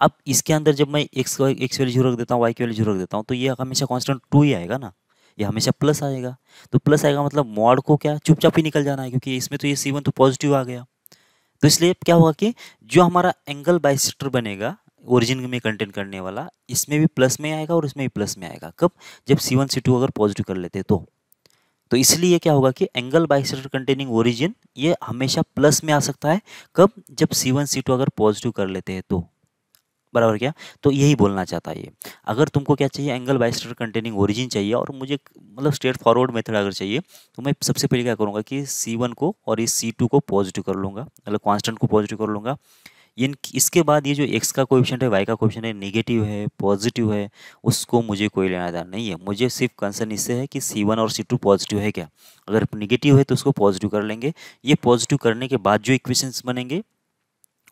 अब इसके अंदर जब मैं एक्स का एक्स वाली जीरो रख देता हूँ वाई की वाली जीरो रख देता हूँ तो ये हमेशा कॉन्स्टेंट टू ही आएगा ना ये हमेशा प्लस आएगा तो प्लस आएगा मतलब मॉड को क्या चुपचाप ही निकल जाना है क्योंकि इसमें तो ये सी वन तो पॉजिटिव आ गया तो इसलिए क्या होगा कि जो हमारा एंगल बाइसेक्टर बनेगा ओरिजिन में कंटेन करने वाला इसमें भी प्लस में आएगा और इसमें भी प्लस में आएगा कब जब सी वन सी टू अगर पॉजिटिव कर लेते तो तो इसलिए क्या होगा कि एंगल बाइसेक्टर कंटेनिंग ओरिजिन ये हमेशा प्लस में आ सकता है कब जब सी वन सी टू अगर पॉजिटिव कर लेते हैं तो बराबर क्या तो यही बोलना चाहता है ये अगर तुमको क्या चाहिए एंगल बाइस्टर कंटेनिंग ओरिजिन चाहिए और मुझे मतलब स्ट्रेट फॉरवर्ड मेथड अगर चाहिए तो मैं सबसे पहले क्या करूँगा कि सी वन को और इस सी टू को पॉजिटिव कर लूँगा मतलब कॉन्स्टेंट को पॉजिटिव कर लूँगा इन इसके बाद ये जो एक्स का कोएफिशिएंट है वाई का कोएफिशिएंट है नेगेटिव है पॉजिटिव है उसको मुझे कोई लेना देना नहीं है मुझे सिर्फ कंसर्न इससे है कि सी वन और सी टू पॉजिटिव है क्या अगर निगेटिव है तो उसको पॉजिटिव कर लेंगे ये पॉजिटिव करने के बाद जो इक्वेशंस बनेंगे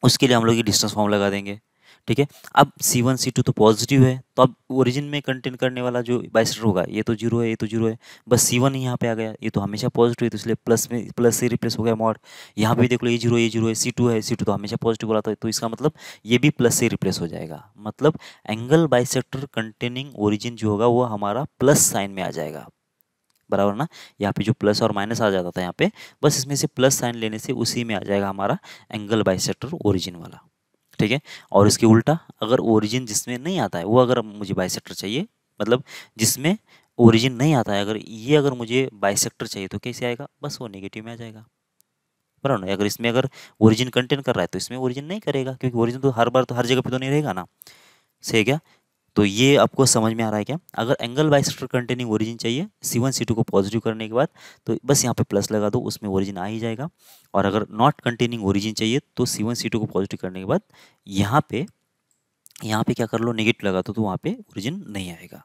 उसके लिए हम लोग ये डिस्टेंस फॉर्म लगा देंगे ठीक है अब सी वन सी टू तो पॉजिटिव है तो अब ओरिजिन में कंटेन करने वाला जो बाइसर होगा ये तो जीरो है ये तो जीरो है बस C1 वन ही यहाँ पे आ गया ये तो हमेशा पॉजिटिव है तो इसलिए प्लस में प्लस से रिप्लेस हो गया मॉड यहाँ पे देख लो ये जीरो ये जीरो है सी टू है सी टू तो हमेशा पॉजिटिव वाला था तो इसका मतलब ये भी प्लस से रिप्लेस हो जाएगा मतलब एंगल बाइसेक्टर कंटेनिंग ओरिजिन जो होगा वो हमारा प्लस साइन में आ जाएगा बराबर ना यहाँ पे जो प्लस और माइनस आ जाता था यहाँ पे बस इसमें से प्लस साइन लेने से उसी में आ जाएगा हमारा एंगल बाइसेक्टर ओरिजिन वाला ठीक है और हम्म। इसके उल्टा अगर ओरिजिन जिसमें नहीं आता है वो अगर मुझे बाइसेक्टर चाहिए मतलब जिसमें ओरिजिन नहीं आता है अगर ये अगर मुझे बाइसेक्टर चाहिए तो कैसे आएगा बस वो नेगेटिव में आ जाएगा बराबर ना अगर इसमें अगर ओरिजिन कंटेन कर रहा है तो इसमें ओरिजिन नहीं करेगा क्योंकि ओरिजिन तो हर बार तो हर जगह पे तो नहीं रहेगा ना सही क्या तो ये आपको समझ में आ रहा है क्या अगर एंगल सेक्टर कंटेनिंग ओरिजिन चाहिए सी वन सी टू को पॉजिटिव करने के बाद तो बस यहाँ पे प्लस लगा दो उसमें ओरिजिन आ ही जाएगा और अगर नॉट कंटेनिंग ओरिजिन चाहिए तो सी वन सी टू को पॉजिटिव करने के बाद यहाँ पे यहाँ पे क्या कर लो नेगेटिव लगा दो तो वहाँ पे ओरिजिन नहीं आएगा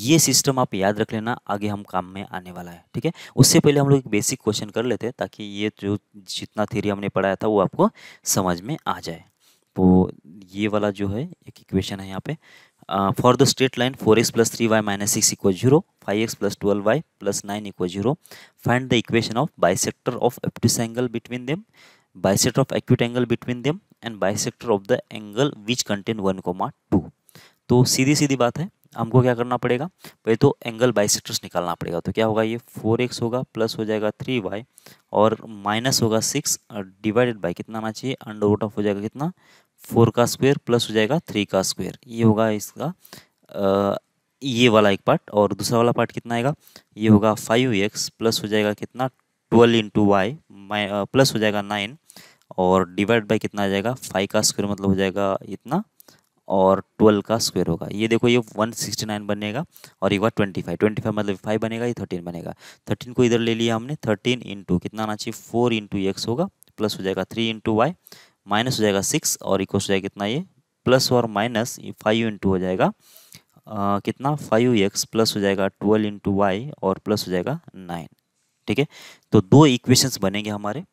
ये सिस्टम आप याद रख लेना आगे हम काम में आने वाला है ठीक है उससे पहले हम लोग एक बेसिक क्वेश्चन कर लेते हैं ताकि ये जो जितना थ्योरी हमने पढ़ाया था वो आपको समझ में आ जाए तो ये वाला जो है एक इक्वेशन है यहाँ पे for the straight line four x plus three y minus six equal zero five x plus twelve Y plus nine equal zero find the equation of bisector of obtuse angle between them sector of acute angle between them and bisector of the angle which contain one comma two तो सीधी सीधी बात है हमको क्या करना पड़ेगा भाई तो एंगल बाई सेक्टर्स निकालना पड़ेगा तो क्या होगा ये फोर एक्स होगा प्लस हो जाएगा थ्री वाई और माइनस होगा सिक्स डिवाइडेड बाई कितना आना चाहिए अंडर रूट ऑफ हो जाएगा कितना फोर का स्क्वायर प्लस हो जाएगा थ्री का स्क्वायर ये होगा इसका ये वाला एक पार्ट और दूसरा वाला पार्ट कितना आएगा ये होगा फाइव एक्स प्लस हो जाएगा कितना ट्वेल्व इंटू वाई प्लस हो जाएगा नाइन और डिवाइड बाय कितना आ जाएगा फाइव का स्क्वायर मतलब हो जाएगा इतना और ट्वेल्व का स्क्वायर होगा ये देखो ये वन सिक्सटी नाइन बनेगा और ये हुआ ट्वेंटी फाइव ट्वेंटी फाइव मतलब फाइव बनेगा ये थर्टीन बनेगा थर्टीन को इधर ले लिया हमने थर्टीन इंटू कितना आना चाहिए फोर इंटू एक्स होगा प्लस हो जाएगा थ्री इंटू वाई माइनस हो जाएगा सिक्स और इक्व हो जाएगा कितना ये प्लस और माइनस फाइव इंटू हो जाएगा आ, कितना फाइव एक्स प्लस हो जाएगा ट्वेल्व इंटू वाई और प्लस हो जाएगा नाइन ठीक है तो दो इक्वेशंस बनेंगे हमारे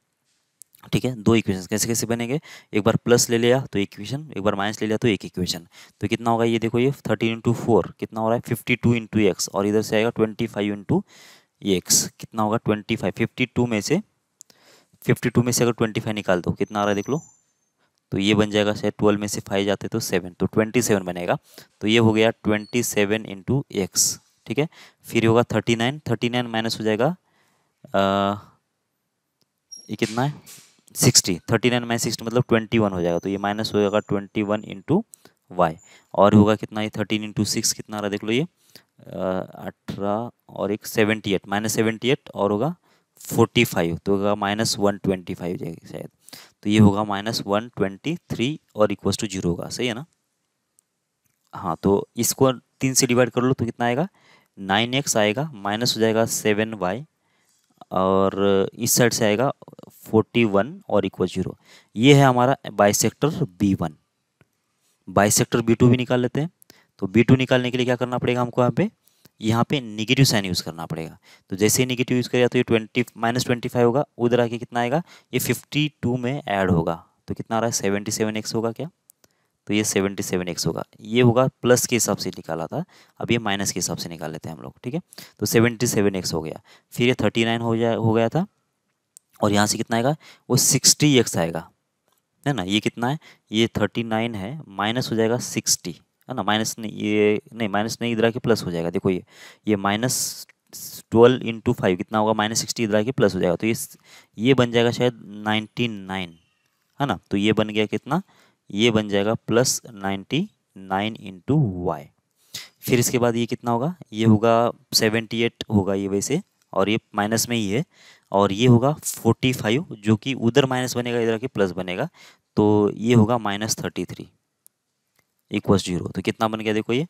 ठीक है दो इक्वेशन कैसे कैसे बनेंगे एक बार प्लस ले लिया तो इक्वेशन एक बार माइनस ले लिया तो एक इक्वेशन तो कितना होगा ये देखो ये थर्टीन इंटू फोर कितना हो रहा है फिफ्टी टू इंटू एक्स और इधर से आएगा ट्वेंटी फाइव इंटू एक्स कितना होगा ट्वेंटी फाइव फिफ्टी टू में से फिफ्टी टू में से अगर ट्वेंटी फाइव निकाल दो कितना आ रहा है देख लो तो ये बन जाएगा शायद ट्वेल्व में से फाइव जाते तो सेवन तो ट्वेंटी सेवन बनेगा तो ये हो गया ट्वेंटी सेवन इंटू एक्स ठीक है फिर होगा thirty nine thirty nine minus हो जाएगा ये कितना है sixty thirty nine minus sixty मतलब ट्वेंटी वन हो जाएगा तो ये माइनस हो जाएगा ट्वेंटी वन इंटू वाई और होगा कितना ये थर्टीन इंटू सिक्स कितना रहा देख लो ये अठारह और एक seventy eight minus seventy eight और होगा फोर्टी फाइव तो होगा माइनस वन ट्वेंटी फाइव जाएगी शायद तो ये होगा माइनस वन ट्वेंटी थ्री और इक्वल टू जीरो होगा सही है ना हाँ तो इसको तीन से डिवाइड कर लो तो कितना आएगा नाइन एक्स आएगा माइनस हो जाएगा सेवन वाई और इस साइड से आएगा फोर्टी वन और इक्वल जीरो ये है हमारा bisector B one bisector b two भी निकाल लेते हैं तो बी टू निकालने के लिए क्या करना पड़ेगा हमको यहाँ पे यहाँ पे निगेटिव साइन यूज़ करना पड़ेगा तो जैसे ही निगेटिव यूज़ करेगा तो ये ट्वेंटी माइनस ट्वेंटी फाइव होगा उधर आके कितना आएगा ये फिफ्टी टू में ऐड होगा तो कितना आ रहा है सेवेंटी सेवन एक्स होगा क्या तो ये सेवेंटी सेवन एक्स होगा ये होगा प्लस के हिसाब से निकाला था अब ये माइनस के हिसाब से निकाल लेते हैं हम लोग ठीक है तो सेवेंटी सेवन एक्स हो गया फिर ये थर्टी नाइन हो जाए हो गया था और यहाँ से कितना आएगा वो सिक्सटी एक्स आएगा है ना ये कितना है ये थर्टी नाइन है माइनस हो जाएगा सिक्सटी है ना माइनस नहीं ये नहीं माइनस नहीं इधर आके प्लस हो जाएगा देखो ये ये माइनस ट्वेल्व इंटू फाइव कितना होगा माइनस सिक्सटी इधर आके प्लस हो जाएगा तो ये ये बन जाएगा शायद नाइन्टी नाइन है ना तो ये बन गया कितना ये बन जाएगा plus ninety nine into y फिर इसके बाद ये कितना होगा ये होगा सेवेंटी एट होगा ये वैसे और ये माइनस में ही है और ये होगा फोर्टी फाइव जो कि उधर माइनस बनेगा इधर आके प्लस बनेगा तो ये होगा minus thirty three equals zero तो कितना बन गया देखो ये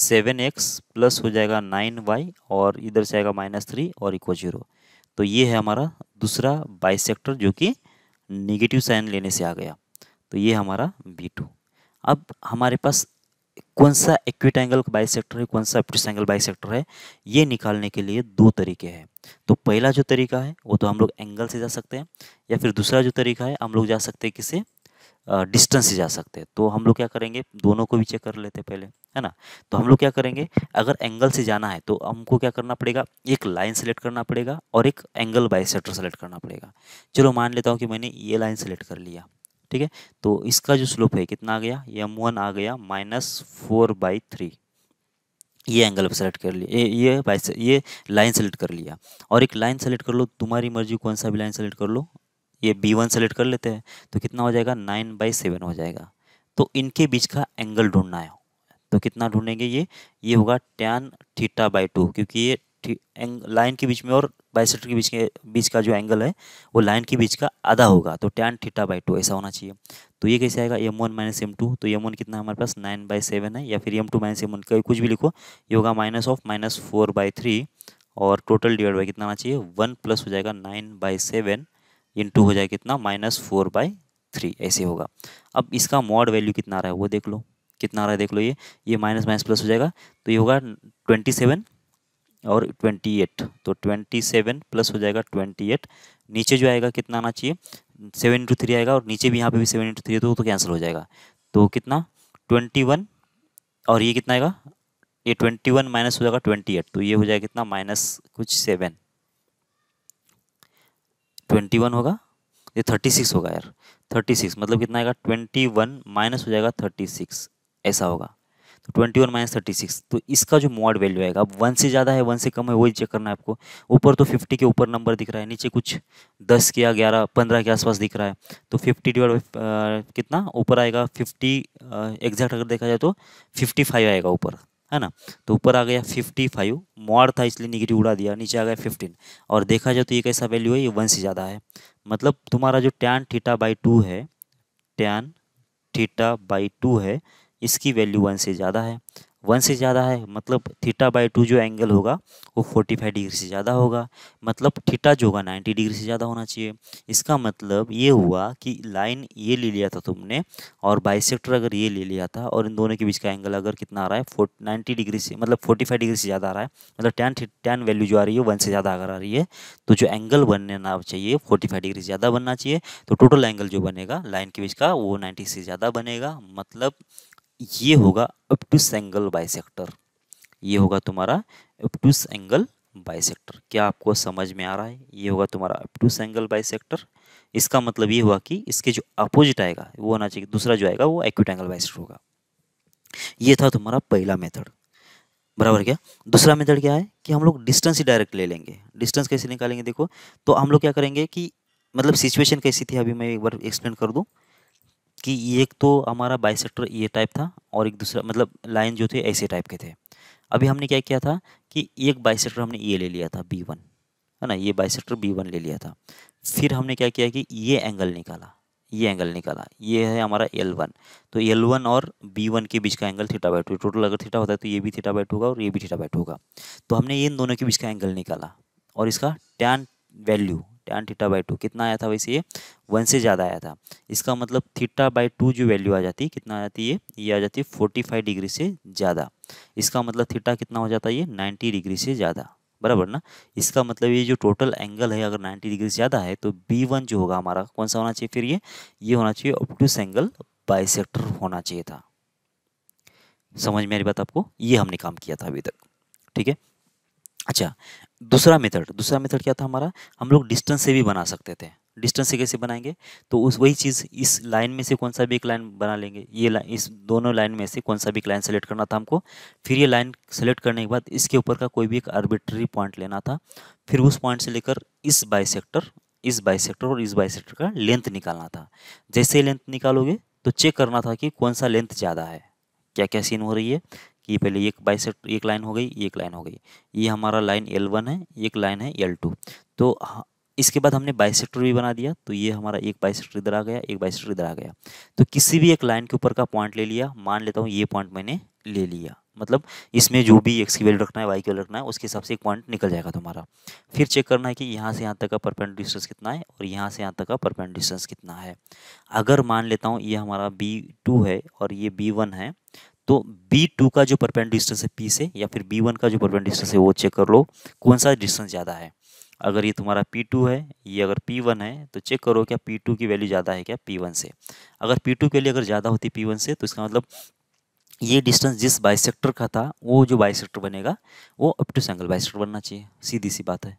सेवन एक्स प्लस हो जाएगा नाइन वाई और इधर से आएगा माइनस थ्री और इक्व जीरो तो ये है हमारा दूसरा बाइसेक्टर जो कि निगेटिव साइन लेने से आ गया तो ये हमारा बी टू अब हमारे पास कौन सा एक्विट एंगल सेक्टर है कौन सा एप्टिस एंगल सेक्टर है ये निकालने के लिए दो तरीके हैं तो पहला जो तरीका है वो तो हम लोग एंगल से जा सकते हैं या फिर दूसरा जो तरीका है हम लोग जा सकते हैं किसे डिस्टेंस से जा सकते हैं तो हम लोग क्या करेंगे दोनों को भी चेक कर लेते हैं पहले है ना तो हम लोग क्या करेंगे अगर एंगल से जाना है तो हमको क्या करना पड़ेगा एक लाइन सेलेक्ट करना पड़ेगा और एक एंगल बाई सेक्टर सेलेक्ट करना पड़ेगा चलो मान लेता हूँ कि मैंने ये लाइन सेलेक्ट कर लिया ठीक है तो इसका जो स्लोप है कितना आ गया एम वन आ गया माइनस फोर बाई थ्री ये एंगल सेलेक्ट कर लिया ये ये बाई ये लाइन सेलेक्ट कर लिया और एक लाइन सेलेक्ट कर लो तुम्हारी मर्जी कौन सा भी लाइन सेलेक्ट कर लो ये बी वन सेलेक्ट कर लेते हैं तो कितना हो जाएगा नाइन बाई सेवन हो जाएगा तो इनके बीच का एंगल ढूंढना है तो कितना ढूंढेंगे ये ये होगा टैन थीटा बाई टू क्योंकि ये लाइन के बीच में और बाइसेक्टर के बीच के बीच का जो एंगल है वो लाइन के बीच का आधा होगा तो टैन थीटा बाई टू ऐसा होना चाहिए तो ये कैसे आएगा m one minus M two तो एम वन कितना हमारे पास नाइन बाई सेवन है या फिर m two minus m one कुछ भी लिखो ये होगा minus of minus four by three और टोटल डिवाइड बाई कितना आना चाहिए वन प्लस हो जाएगा नाइन बाई सेवन इंटू हो जाए कितना माइनस फोर बाई थ्री ऐसे होगा अब इसका मॉड वैल्यू कितना आ रहा है वो देख लो कितना आ रहा है देख लो ये ये माइनस माइनस प्लस हो जाएगा तो ये होगा ट्वेंटी सेवन और ट्वेंटी एट तो ट्वेंटी सेवन प्लस हो जाएगा ट्वेंटी एट नीचे जो आएगा कितना आना चाहिए सेवन इंटू थ्री आएगा और नीचे भी यहाँ पे भी सेवन इंटू थ्री तो, तो कैंसिल हो जाएगा तो कितना ट्वेंटी वन और ये कितना आएगा ये ट्वेंटी वन माइनस हो जाएगा ट्वेंटी एट तो ये हो जाएगा कितना माइनस कुछ सेवन ट्वेंटी वन होगा ये थर्टी सिक्स होगा यार थर्टी सिक्स मतलब कितना आएगा ट्वेंटी वन माइनस हो जाएगा थर्टी सिक्स ऐसा होगा तो twenty one minus thirty six तो इसका जो मॉड वैल्यू आएगा अब वन से ज़्यादा है वन से कम है वही चेक करना है आपको ऊपर तो फिफ्टी के ऊपर नंबर दिख रहा है नीचे कुछ दस के या ग्यारह पंद्रह के आसपास दिख रहा है तो फिफ्टी डिवाइड कितना ऊपर आएगा फिफ्टी एग्जैक्ट अगर देखा जाए तो फिफ्टी फाइव आएगा ऊपर है ना तो ऊपर आ गया फिफ्टी फाइव मॉड था इसलिए निगेटिव उड़ा दिया नीचे आ गया फिफ्टीन और देखा जाए तो ये कैसा वैल्यू है ये वन से ज़्यादा है मतलब तुम्हारा जो टैन थीटा बाई टू है टैन थीटा बाई टू है इसकी वैल्यू वन से ज़्यादा है वन से ज़्यादा है मतलब थीटा बाई टू जो एंगल होगा वो फोर्टी फाइव डिग्री से ज़्यादा होगा मतलब थीटा जो होगा नाइन्टी डिग्री से ज़्यादा होना चाहिए इसका मतलब ये हुआ कि लाइन ये ले लिया था तुमने और सेक्टर अगर ये ले लिया था और इन दोनों के बीच का एंगल अगर कितना आ रहा है नाइन्टी डिग्री से मतलब फोर्टी फाइव डिग्री से ज़्यादा आ रहा है मतलब टेन टेन वैल्यू जो आ रही है वन से ज़्यादा अगर आ रही है तो जो एंगल ना चाहिए फोर्टी फाइव डिग्री से ज़्यादा बनना चाहिए तो टोटल एंगल जो बनेगा लाइन के बीच का वो नाइन्टी से ज़्यादा बनेगा मतलब ये होगा अपटूस एंगल बाइसेक्टर ये होगा तुम्हारा अपटूस एंगल बाइसेक्टर क्या आपको समझ में आ रहा है ये होगा तुम्हारा अपटूस एंगल बाइसेक्टर इसका मतलब ये हुआ कि इसके जो अपोजिट आएगा वो होना चाहिए दूसरा जो आएगा वो एक्यूट एंगल बाइसेक्टर होगा ये था तुम्हारा पहला मेथड बराबर क्या दूसरा मेथड क्या है कि हम लोग डिस्टेंस ही डायरेक्ट ले लेंगे डिस्टेंस कैसे निकालेंगे देखो तो हम लोग क्या करेंगे कि मतलब सिचुएशन कैसी थी अभी मैं एक बार एक्सप्लेन कर दूँ कि एक तो हमारा बाइसेक्टर ये टाइप था और एक दूसरा मतलब लाइन जो थे ऐसे टाइप के थे अभी हमने क्या किया था कि एक बाइसेक्टर हमने ये ले लिया था बी वन है ना ये बाइसेक्टर बी वन ले लिया था फिर हमने क्या किया कि ये एंगल निकाला ये एंगल निकाला ये है हमारा एल वन तो एल वन और बी वन के बीच का angle theta by two total अगर थीटा होता है तो ये भी थीटा बाई टू होगा और ये भी थीटा बाई टू होगा तो हमने इन दोनों के बीच का एंगल निकाला और इसका tan value tan theta by two कितना आया था वैसे ये वन से ज़्यादा आया था इसका मतलब थीटा बाई टू जो वैल्यू आ जाती है कितना आ जाती है ये आ जाती है फोर्टी फाइव डिग्री से ज़्यादा इसका मतलब थीटा कितना हो जाता है ये नाइन्टी डिग्री से ज़्यादा बराबर ना इसका मतलब ये जो टोटल एंगल है अगर नाइन्टी डिग्री से ज़्यादा है तो बी वन जो होगा हमारा कौन सा होना चाहिए फिर ये ये होना चाहिए ऑप्टूस एंगल बाइसेक्टर होना चाहिए था समझ में आ रही बात आपको ये हमने काम किया था अभी तक ठीक है अच्छा दूसरा मेथड दूसरा मेथड क्या था हमारा हम लोग डिस्टेंस से भी बना सकते थे डिस्टेंस से कैसे बनाएंगे तो उस वही चीज़ इस लाइन में से कौन सा भी एक लाइन बना लेंगे ये इस दोनों लाइन में से कौन सा भी एक लाइन सेलेक्ट करना था हमको फिर ये लाइन सेलेक्ट करने के बाद इसके ऊपर का कोई भी एक आर्बिट्री पॉइंट लेना था फिर उस पॉइंट से लेकर इस बाइसेक्टर इस बाइसेक्टर और इस बाइसेक्टर का लेंथ निकालना था जैसे लेंथ निकालोगे तो चेक करना था कि कौन सा लेंथ ज़्यादा है क्या क्या सीन हो रही है कि पहले एक बाई एक लाइन हो गई एक लाइन हो गई ये हमारा लाइन एल वन है एक लाइन है एल टू तो इसके बाद हमने बाइसेक्टर भी बना दिया तो ये हमारा एक बाइसेक्टर इधर आ गया एक बाइसेक्टर इधर आ गया तो किसी भी एक लाइन के ऊपर का पॉइंट ले लिया मान लेता हूँ ये पॉइंट मैंने ले लिया मतलब इसमें जो भी एक्स की वैल्यू रखना है वाई की वैल्यू रखना है उसके हिसाब से एक पॉइंट निकल जाएगा तुम्हारा फिर चेक करना है कि यहाँ से यहाँ तक का परपेंट डिस्टेंस कितना है और यहाँ से यहाँ तक का परपेंट डिस्टेंस कितना है अगर मान लेता हूँ ये हमारा बी टू है और ये बी वन है तो बी टू का जो परपेंड डिस्टेंस है पी से या फिर बी वन का जो परपेंड डिस्टेंस है वो चेक कर लो कौन सा डिस्टेंस ज़्यादा है अगर ये तुम्हारा पी टू है ये अगर पी वन है तो चेक करो क्या पी टू की वैल्यू ज़्यादा है क्या पी वन से अगर पी टू की वैल्यू अगर ज़्यादा होती पी वन से तो इसका मतलब ये डिस्टेंस जिस बाइसेक्टर का था वो जो बाइसेक्टर बनेगा वो अप टू सेंगल बाइसेक्टर बनना चाहिए सीधी सी बात है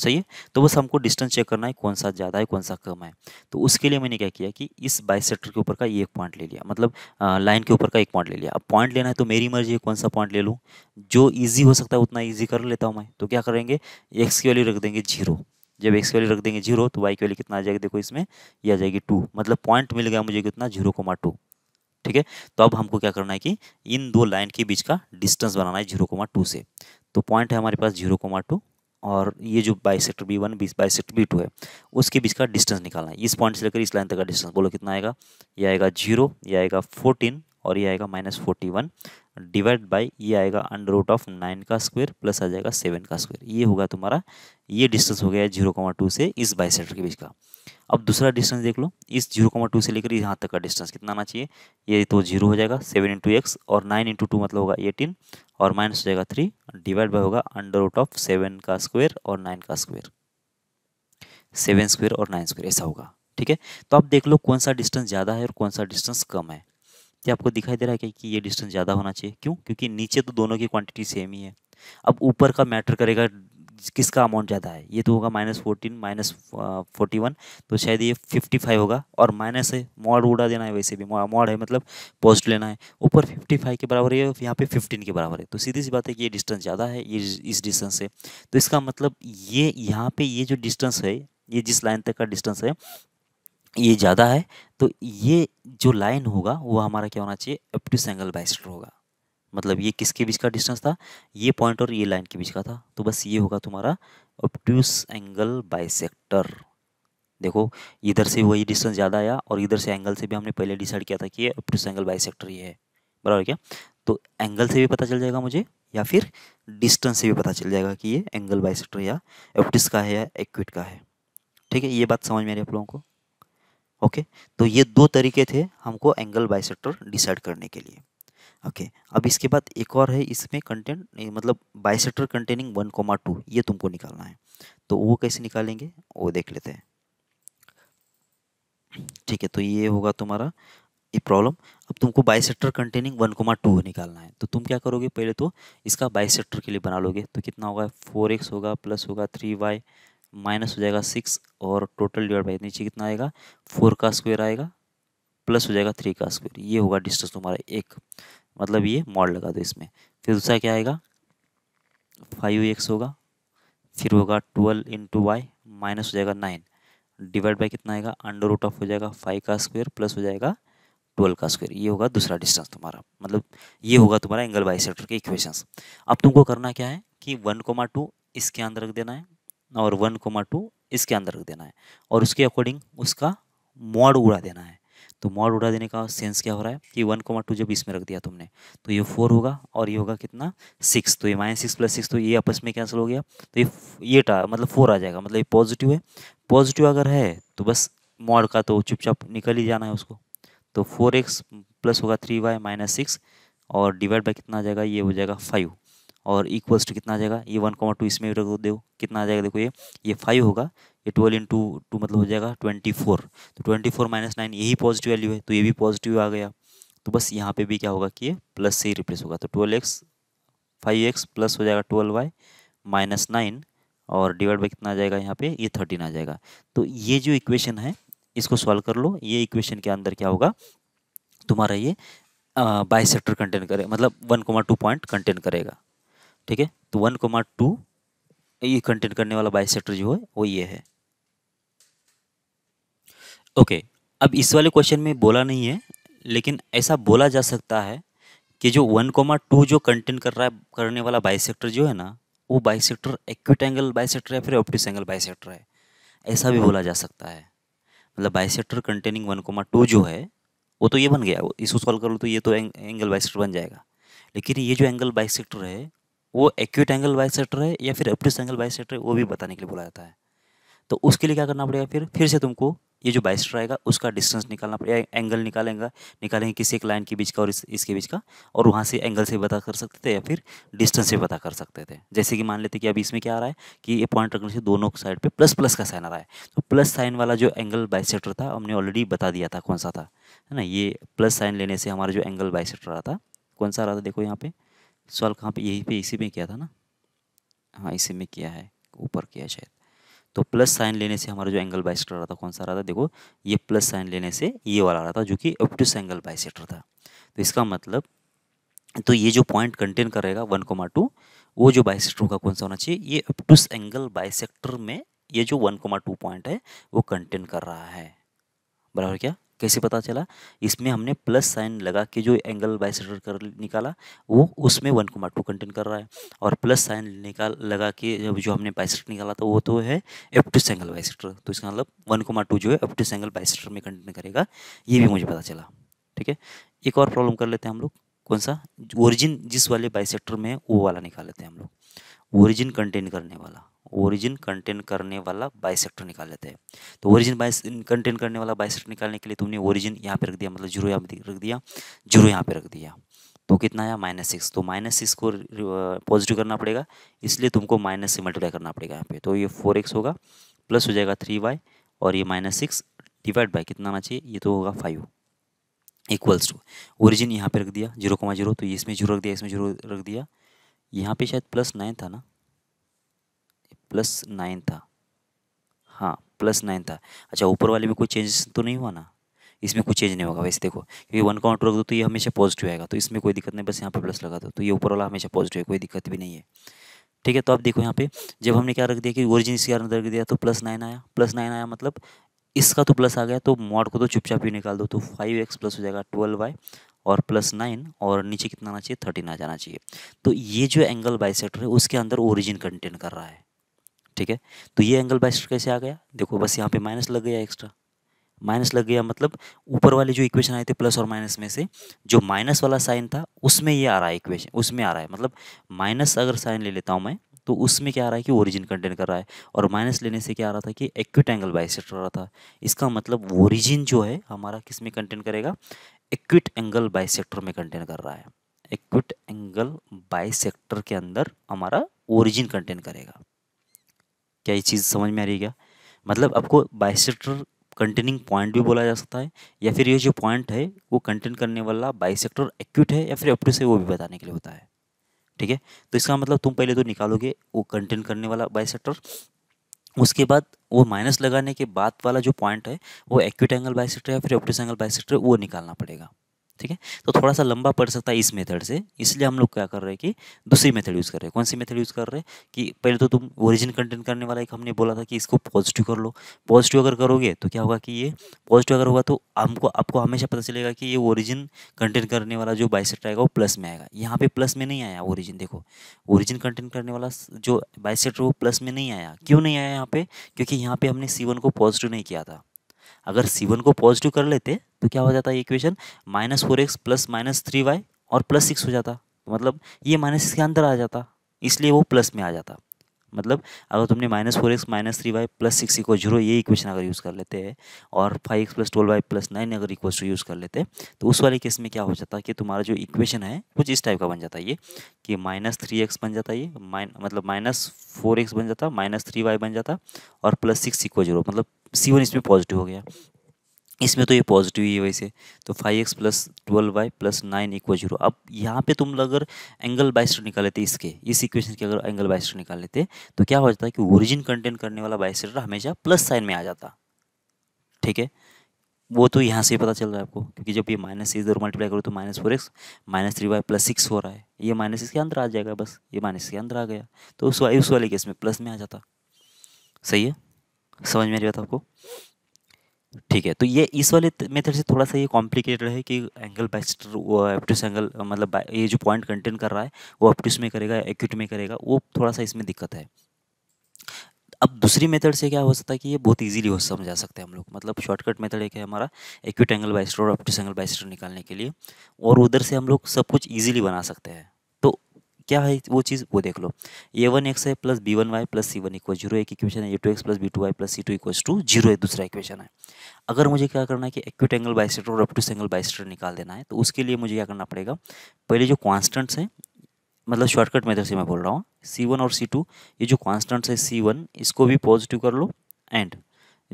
सही है तो बस हमको डिस्टेंस चेक करना है कौन सा ज़्यादा है कौन सा कम है तो उसके लिए मैंने क्या किया कि इस बाइसेक्टर के ऊपर का ये एक पॉइंट ले लिया मतलब लाइन के ऊपर का एक मतलब, पॉइंट ले लिया अब पॉइंट लेना है तो मेरी मर्जी है कौन सा पॉइंट ले लूँ जो ईजी हो सकता है उतना ईजी कर लेता हूँ मैं तो क्या करेंगे एक्स की वैल्यू रख देंगे जीरो जब एक्स की वैल्यू रख देंगे जीरो तो वाई की वैल्यू कितना आ जाएगी देखो इसमें ये आ जाएगी टू मतलब पॉइंट मिल गया मुझे कितना जीरो कोमा टू ठीक है तो अब हमको क्या करना है कि इन दो लाइन के बीच का डिस्टेंस बनाना है जीरो कोमा टू से तो पॉइंट है हमारे पास जीरो कोमा टू और ये जो bisector B one bisector b two है उसके बीच का डिस्टेंस निकालना है इस पॉइंट से लेकर इस लाइन तक का डिस्टेंस बोलो कितना आएगा ये आएगा जीरो ये आएगा फोर्टीन और ये आएगा minus forty one divide by ये आएगा अंडर रूट ऑफ नाइन का स्क्वायर प्लस आ जाएगा सेवन का स्क्वायर ये होगा तुम्हारा ये डिस्टेंस हो गया जीरो कॉमा टू से इस बाई के बीच का अब दूसरा डिस्टेंस देख लो इस जीरो कॉमा टू से लेकर यहाँ तक का डिस्टेंस कितना आना चाहिए ये तो जीरो हो जाएगा सेवन इंटू एक्स और नाइन इंटू टू मतलब होगा एटीन और माइनस हो जाएगा थ्री डिवाइड बाय होगा अंडर रूट ऑफ सेवन का स्क्वायर और नाइन का स्क्वायर सेवन स्क्वायर और नाइन स्क्वायर ऐसा होगा ठीक है तो आप देख लो कौन सा डिस्टेंस ज़्यादा है और कौन सा डिस्टेंस कम है ये आपको दिखाई दे रहा है कि ये डिस्टेंस ज़्यादा होना चाहिए क्यों क्योंकि नीचे तो दोनों की क्वांटिटी सेम ही है अब ऊपर का मैटर करेगा किसका अमाउंट ज़्यादा है ये तो होगा minus fourteen minus forty one तो शायद ये फिफ्टी फाइव होगा और माइनस है मॉड उड़ा देना है वैसे भी मॉड है मतलब पॉजिटिव लेना है ऊपर फिफ्टी फाइव के बराबर है यहाँ पे फिफ्टीन के बराबर है तो सीधी सी बात है कि ये डिस्टेंस ज़्यादा है ये इस डिस्टेंस से तो इसका मतलब ये यहाँ पर ये जो डिस्टेंस है ये जिस लाइन तक का डिस्टेंस है ये ज़्यादा है तो ये जो लाइन होगा वो हमारा क्या होना चाहिए एप्टिस एंगल बाइस्टर होगा मतलब ये किसके बीच का डिस्टेंस था ये पॉइंट और ये लाइन के बीच का था तो बस ये होगा तुम्हारा अपटूस एंगल बाइसेक्टर देखो इधर से वही डिस्टेंस ज़्यादा आया और इधर से एंगल से भी हमने पहले डिसाइड किया था कि ये सेंगल एंगल बाइसेक्टर ये है बराबर क्या तो एंगल से भी पता चल जाएगा मुझे या फिर डिस्टेंस से भी पता चल जाएगा कि ये एंगल बाइसेक्टर या एप्टिस का है या एक्विट का है ठीक है ये बात समझ में आ रही है आप लोगों को ओके तो ये दो तरीके थे हमको एंगल बाइसेक्टर डिसाइड करने के लिए ओके अब इसके बाद एक और है इसमें कंटेंट मतलब bisector containing one comma two ये तुमको निकालना है तो वो कैसे निकालेंगे वो देख लेते हैं ठीक है तो ये होगा तुम्हारा ये प्रॉब्लम अब तुमको bisector containing one comma two निकालना है तो तुम क्या करोगे पहले तो इसका बाइसेक्टर के लिए बना लोगे तो कितना होगा फोर एक्स होगा प्लस होगा थ्री वाई माइनस हो जाएगा सिक्स और टोटल डिवाइड बाई नीचे कितना आएगा फोर का स्क्वायर आएगा प्लस हो जाएगा थ्री का स्क्वायर ये होगा डिस्टेंस तुम्हारा एक मतलब ये मॉड लगा दो इसमें फिर दूसरा क्या आएगा फाइव एक्स होगा फिर होगा ट्वेल्व इंटू वाई माइनस हो जाएगा नाइन डिवाइड बाई कितना आएगा अंडर रूट ऑफ हो जाएगा फाइव का स्क्वायर प्लस हो जाएगा ट्वेल्व का स्क्वायर ये होगा दूसरा डिस्टेंस तुम्हारा मतलब ये होगा तुम्हारा एंगल बाई सेक्टर के इक्वेशन अब तुमको करना क्या है कि वन कोमा टू इसके अंदर रख देना है और वन कोमा टू इसके अंदर रख देना है और उसके अकॉर्डिंग उसका मॉड उड़ा देना है तो मॉड उड़ा देने का सेंस क्या हो रहा है कि वन कोमा टू जब इसमें रख दिया तुमने तो ये फोर होगा और ये होगा कितना सिक्स तो ये माइनस सिक्स प्लस सिक्स तो ये आपस में कैंसिल हो गया तो ये ये टा मतलब फोर आ जाएगा मतलब ये पॉजिटिव है पॉजिटिव अगर है तो बस मॉड का तो चुपचाप निकल ही जाना है उसको तो फोर एक्स प्लस होगा थ्री वाई माइनस सिक्स और डिवाइड बाई कितना आ जाएगा ये हो जाएगा फाइव और इक्वल्स टू कितना आ जाएगा ये वन कॉमा टू इसमें भी रख दो कितना आ जाएगा देखो ये ये फाइव होगा ये ट्वेल्व इन टू टू मतलब हो जाएगा ट्वेंटी फोर तो ट्वेंटी फोर माइनस नाइन यही पॉजिटिव वैल्यू है तो ये भी पॉजिटिव आ गया तो बस यहाँ पे भी क्या होगा कि ये प्लस से ही रिप्लेस होगा तो twelve x five x plus हो जाएगा ट्वेल्व वाई माइनस नाइन और डिवाइड बाई कितना आ जाएगा यहाँ पे ये थर्टीन आ जाएगा तो ये जो इक्वेशन है इसको सॉल्व कर लो ये इक्वेशन के अंदर क्या होगा तुम्हारा ये बाई सेक्टर कंटेन करे मतलब one comma two point contain करेगा ठीक है तो वन कोमा टू ये कंटेन करने वाला बाई जो है वो ये है ओके अब इस वाले क्वेश्चन में बोला नहीं है लेकिन ऐसा बोला जा सकता है कि जो वन कोमा टू जो कंटेन कर रहा है करने वाला बाई जो है ना वो bisector acute angle bisector है फिर ऑप्टिस एंगल बाई सेक्टर है ऐसा भी बोला जा सकता है मतलब bisector containing one comma two जो है वो तो ये बन गया इसको सॉल्व कर लो तो ये तो एंग, एंगल बाई सेक्टर बन जाएगा लेकिन ये जो एंगल बाई सेक्टर है वो एक्यूट एंगल बाई सेक्टर है या फिर अप्रिस एंगल बाई सेक्टर है वो भी बताने के लिए बोला जाता है तो उसके लिए क्या करना पड़ेगा फिर फिर से तुमको ये जो बाइसेक्टर आएगा उसका डिस्टेंस निकालना पड़ेगा एंगल निकालेंगे निकालेंगे किसी एक लाइन के बीच का और इस, इसके बीच का और वहाँ से एंगल से पता कर सकते थे या फिर डिस्टेंस से पता कर सकते थे जैसे कि मान लेते कि अभी इसमें क्या आ रहा है कि ये पॉइंट रखने से दोनों साइड पर प्लस प्लस का साइन आ रहा है तो प्लस साइन वाला जो एंगल बाइसेक्टर था हमने ऑलरेडी बता दिया था कौन सा था है ना ये प्लस साइन लेने से हमारा जो एंगल बाइसेक्टर रहा था कौन सा रहा था देखो यहाँ पर सवाल कहाँ पे यही पे इसी में किया था ना हाँ इसी में किया है ऊपर किया शायद तो प्लस साइन लेने से हमारा जो एंगल बाइसेक्टर रहा था कौन सा रहा था देखो ये प्लस साइन लेने से ये वाला रहा था जो कि ऑप्टिस एंगल बाइसेक्टर था तो इसका मतलब तो ये जो पॉइंट कंटेन करेगा वन कोमा टू वो जो बाइसेक्टर का कौन सा होना चाहिए ये अपटूस एंगल बाइसेक्टर में ये जो वन कोमा टू पॉइंट है वो कंटेन कर रहा है बराबर क्या कैसे पता चला इसमें हमने प्लस साइन लगा के जो एंगल बाइसेक्टर कर निकाला वो उसमें वन कोमा टू कंटेन कर रहा है और प्लस साइन निकाल लगा के जब जो हमने बाइसेक्टर निकाला था वो तो है एप्टिस एंगल बाइसेक्टर तो इसका मतलब वन कोमा टू जो है एप्टिस एंगल बाइसेक्टर में कंटेन करेगा ये भी मुझे पता चला ठीक है एक और प्रॉब्लम कर लेते हैं हम लोग कौन सा ओरिजिन जिस वाले बाइसेक्टर में है वो वाला निकाल लेते हैं हम लोग ओरिजिन कंटेन करने वाला ओरिजिन कंटेन करने वाला बाइसेक्टर निकाल लेते हैं तो ओरिजिन बाइस कंटेन करने वाला बाइसेक्टर निकालने के लिए तुमने ओरिजिन यहाँ पे रख दिया मतलब जीरो यहाँ पर रख दिया जीरो यहाँ पे रख दिया तो कितना आया माइनस सिक्स तो माइनस सिक्स को पॉजिटिव करना पड़ेगा इसलिए तुमको माइनस से मल्टीप्लाई करना पड़ेगा यहाँ पे तो ये फोर एक्स होगा प्लस हो जाएगा थ्री वाई और ये माइनस सिक्स डिवाइड बाई कितना आना चाहिए ये तो होगा फाइव इक्वल्स टू ओरिजिन यहाँ पे रख दिया जीरो कमा जीरो तो ये इसमें जीरो रख दिया इसमें जीरो रख दिया यहाँ पे शायद प्लस नाइन था ना प्लस नाइन था हाँ प्लस नाइन था अच्छा ऊपर वाले में कोई चेंज तो नहीं हुआ ना इसमें कोई चेंज नहीं होगा वैसे देखो क्योंकि वन काउंट रख दो तो ये हमेशा पॉजिटिव आएगा तो इसमें कोई दिक्कत नहीं बस यहाँ पे प्लस लगा दो तो ये ऊपर वाला हमेशा पॉजिटिव है कोई दिक्कत भी नहीं है ठीक है तो आप देखो यहाँ पे जब हमने क्या रख दिया कि ओरिजिन इसके अंदर रख दिया तो प्लस नाइन आया प्लस नाइन आया मतलब इसका तो प्लस आ गया तो मॉड को तो चुपचाप ही निकाल दो तो फाइव एक्स प्लस हो जाएगा ट्वेल्व वाई और प्लस नाइन और नीचे कितना आना चाहिए थर्टीन आ जाना चाहिए तो ये जो एंगल बाइसेक्टर है उसके अंदर ओरिजिन कंटेन कर रहा है ठीक है तो ये एंगल बाइस्टर कैसे आ गया देखो बस यहाँ पे माइनस लग गया एक्स्ट्रा माइनस लग गया मतलब ऊपर वाले जो इक्वेशन आए थे प्लस और माइनस में से जो माइनस वाला साइन था उसमें ये आ रहा है इक्वेशन उसमें आ रहा है मतलब माइनस अगर साइन ले लेता हूँ मैं तो उसमें क्या आ रहा है कि ओरिजिन कंटेन कर रहा है और माइनस लेने से क्या आ रहा था कि एक्यूट एंगल बाइसेक्ट हो रहा था इसका मतलब ओरिजिन जो है हमारा किस में कंटेन करेगा एक्यूट एंगल बाइसेक्टर में कंटेन कर रहा है एक्यूट एंगल बाइसेक्टर के अंदर हमारा ओरिजिन कंटेन करेगा क्या ये चीज़ समझ में आ रही है क्या मतलब आपको बाइसेक्टर कंटेनिंग पॉइंट भी बोला जा सकता है या फिर ये जो पॉइंट है वो कंटेन करने वाला बाइसेक्टर एक्यूट है या फिर अपटू है वो भी बताने के लिए होता है ठीक है तो इसका मतलब तुम पहले तो निकालोगे वो कंटेन करने वाला बाइसेक्टर उसके बाद वो माइनस लगाने के बाद वाला जो पॉइंट है वो एक्यूट एंगल बाइसेक्टर या फिर ऑप्टिस एंगल बाइसेक्टर वो निकालना पड़ेगा ठीक है तो थोड़ा सा लंबा पड़ सकता है इस मेथड से इसलिए हम लोग क्या कर रहे हैं कि दूसरी मेथड यूज़ कर रहे हैं कौन सी मेथड यूज़ कर रहे हैं कि पहले तो तुम ओरिजिन कंटेंट करने वाला एक हमने बोला था कि इसको पॉजिटिव कर लो पॉजिटिव अगर करोगे तो क्या होगा कि ये पॉजिटिव अगर होगा तो हमको आपको हमेशा पता चलेगा कि ये ओरिजिन कंटेंट करने वाला जो बाइसेट आएगा वो प्लस में आएगा यहाँ पे प्लस में नहीं आया ओरिजिन देखो ओरिजिन कंटेंट करने वाला जो बाइसेट वो प्लस में नहीं आया क्यों नहीं आया यहाँ पर क्योंकि यहाँ पर हमने सी को पॉजिटिव नहीं किया था अगर सी को पॉजिटिव कर लेते तो क्या हो जाता है equation minus four x plus minus three Y और प्लस सिक्स हो जाता तो मतलब ये माइनस सिक्स के अंदर आ जाता इसलिए वो प्लस में आ जाता मतलब अगर तुमने minus four x minus three Y plus six equal zero ये इक्वेशन अगर यूज़ कर लेते हैं और five x plus twelve Y plus nine अगर इक्वल टू यूज़ कर लेते हैं तो उस वाले केस में क्या हो जाता है कि तुम्हारा जो इक्वेशन है कुछ इस टाइप का बन जाता है ये कि माइनस थ्री एक्स बन जाता है ये माइन मतलब माइनस फोर एक्स बन जाता माइनस थ्री वाई बन जाता और प्लस सिक्स इक्व जीरो मतलब सी वन इसमें पॉजिटिव हो गया इसमें तो ये पॉजिटिव ही है वैसे तो five x plus twelve Y plus nine equal zero अब यहाँ पे तुम अगर एंगल बाइस्टर निकाल लेते इसके इस इक्वेशन के अगर एंगल बाइस्टर निकाल लेते तो क्या हो जाता है कि ओरिजिन कंटेन करने वाला बाइस्टर हमेशा प्लस साइन में आ जाता ठीक है वो तो यहाँ से ही पता चल रहा है आपको क्योंकि जब ये माइनस सिक्स इधर मल्टीप्लाई करो तो minus four x minus three Y plus six हो रहा है ये माइनस इसके अंदर आ जाएगा बस ये माइनस के अंदर आ गया तो उस वाई उस वाले केस में प्लस में आ जाता सही है समझ में आ रही बात आपको ठीक है तो ये इस वाले मेथड से थोड़ा सा ये कॉम्प्लिकेटेड है कि एंगल बैक्स्टर वो एप्टिस एंगल मतलब ये जो पॉइंट कंटेन कर रहा है वो एप्टिस में करेगा एक्यूट में करेगा वो थोड़ा सा इसमें दिक्कत है अब दूसरी मेथड से क्या हो सकता है कि ये बहुत इजीली हो समझा सकते हैं हम लोग मतलब शॉर्टकट मेथड एक है हमारा एक्यूट एंगल बाइस्टर और ऑप्टिस एंगल बाइस्टर निकालने के लिए और उधर से हम लोग सब कुछ ईजिली बना सकते हैं क्या है वो चीज़ वो देख लो ए वन एक्स है plus B one Y plus C one equal zero एक इक्वेशन है A two x plus B two Y plus C two equal to zero है दूसरा इक्वेशन है अगर मुझे क्या करना है कि एक्यूट एंगल बाइस्टेटर और अपटूस एंगल बाइस्टेटर निकाल देना है तो उसके लिए मुझे क्या करना पड़ेगा पहले जो कॉन्स्टेंट्स हैं मतलब शॉर्टकट मेथड से मैं बोल रहा हूँ सी वन और सी टू ये जो कॉन्स्टेंट्स है सी वन इसको भी पॉजिटिव कर लो एंड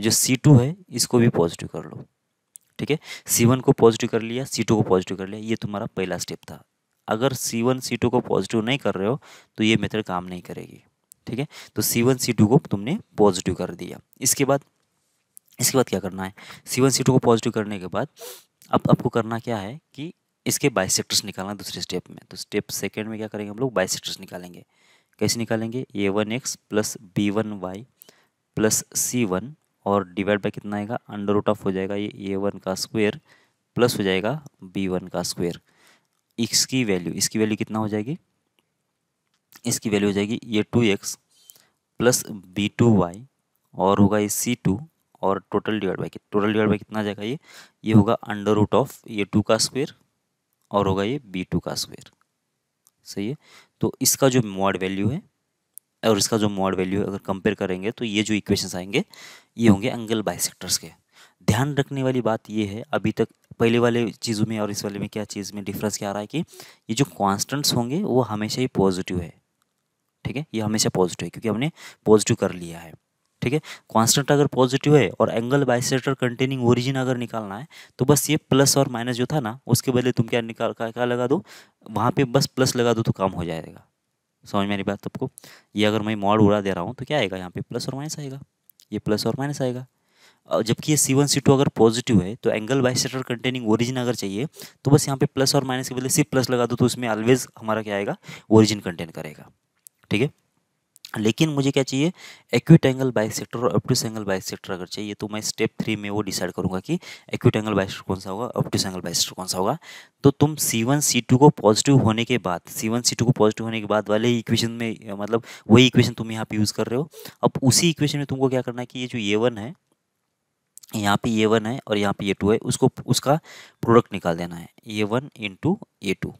जो सी टू है इसको भी पॉजिटिव कर लो ठीक है सी वन को पॉजिटिव कर लिया सी टू को पॉजिटिव कर लिया ये तुम्हारा पहला स्टेप था अगर सी वन को पॉजिटिव नहीं कर रहे हो तो ये मेथड काम नहीं करेगी ठीक है तो सी वन को तुमने पॉजिटिव कर दिया इसके बाद इसके बाद क्या करना है सी वन को पॉजिटिव करने के बाद अब आपको करना क्या है कि इसके बाइसेक्टर्स निकालना दूसरे स्टेप में तो स्टेप सेकेंड में क्या करेंगे हम लोग बाइसेक्टर्स निकालेंगे कैसे निकालेंगे A one x plus B one Y plus C one और डिवाइड बाई कितना आएगा अंडर रूट ऑफ हो जाएगा ये ए वन का स्क्वेयर प्लस हो जाएगा बी वन का स्क्वेयर इसकी वैल्यू इसकी वैल्यू कितना हो जाएगी इसकी वैल्यू हो जाएगी ये two x plus B two Y और होगा ये सी टू और total divide by total divide by कितना आ जाएगा ये ये होगा अंडर रूट ऑफ ये टू का स्क्वेयर और होगा ये बी टू का स्क्वेयर सही है तो इसका जो मॉड वैल्यू है और इसका जो मॉड वैल्यू है अगर कंपेयर करेंगे तो ये जो इक्वेशन आएंगे ये होंगे एंगल बाई के ध्यान रखने वाली बात ये है अभी तक पहले वाले चीज़ों में और इस वाले में क्या चीज़ में डिफरेंस क्या आ रहा है कि ये जो कॉन्स्टेंट्स होंगे वो हमेशा ही पॉजिटिव है ठीक है ये हमेशा पॉजिटिव है क्योंकि हमने पॉजिटिव कर लिया है ठीक है कांस्टेंट अगर पॉजिटिव है और एंगल बाइसेक्टर कंटेनिंग ओरिजिन अगर निकालना है तो बस ये प्लस और माइनस जो था ना उसके बदले तुम क्या निकाल क्या, क्या लगा दो वहाँ पे बस प्लस लगा दो तो काम हो जाएगा समझ मेरी बात आपको ये अगर मैं मॉड उड़ा दे रहा हूँ तो क्या आएगा यहाँ पे प्लस और माइनस आएगा ये प्लस और माइनस आएगा जबकि ये सी वन सी टू अगर पॉजिटिव है तो एंगल बाइसेक्टर कंटेनिंग ओरिजिन अगर चाहिए तो बस यहाँ पे प्लस और माइनस के बदले सिर्फ प्लस लगा दो तो उसमें ऑलवेज हमारा क्या आएगा ओरिजिन कंटेन करेगा ठीक है लेकिन मुझे क्या चाहिए एक्यूट एंगल बाई सेक्टर और अपटिस एंगल बाई सेक्टर अगर चाहिए तो मैं स्टेप थ्री में वो डिसाइड करूंगा कि एक्यूट एंगल बाई सेक्टर कौन सा होगा अपटिस एंगल बाई सेक्टर कौन सा होगा तो तुम सी वन सी टू को पॉजिटिव होने के बाद सी वन सी टू को पॉजिटिव होने के बाद वाले इक्वेशन में मतलब वही इक्वेशन तुम यहाँ पर यूज़ कर रहे हो अब उसी इक्वेशन में तुमको क्या करना है कि ये जो ए वन है यहाँ पे ये वन है और यहाँ पे ये टू है उसको उसका प्रोडक्ट निकाल देना है ये वन इंटू ए टू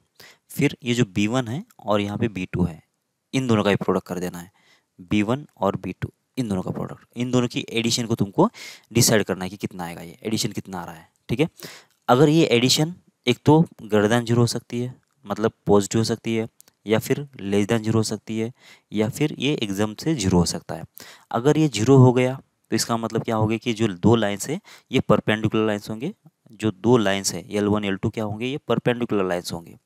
फिर ये जो बी वन है और यहाँ पे बी टू है इन दोनों का भी प्रोडक्ट कर देना है बी वन और बी टू इन दोनों का प्रोडक्ट इन दोनों की एडिशन को तुमको डिसाइड करना है कि कितना आएगा ये एडिशन कितना आ रहा है ठीक है अगर ये एडिशन एक तो ग्रेटर दैन जीरो हो सकती है मतलब पॉजिटिव हो सकती है या फिर लेस दैन जीरो हो सकती है या फिर ये एग्जाम से जीरो हो सकता है अगर ये जीरो हो गया तो इसका मतलब क्या होगा कि जो दो लाइन्स है ये परपेंडिकुलर लाइन्स होंगे जो दो लाइन्स है एल वन एल टू क्या होंगे ये परपेंडिकुलर लाइन्स होंगे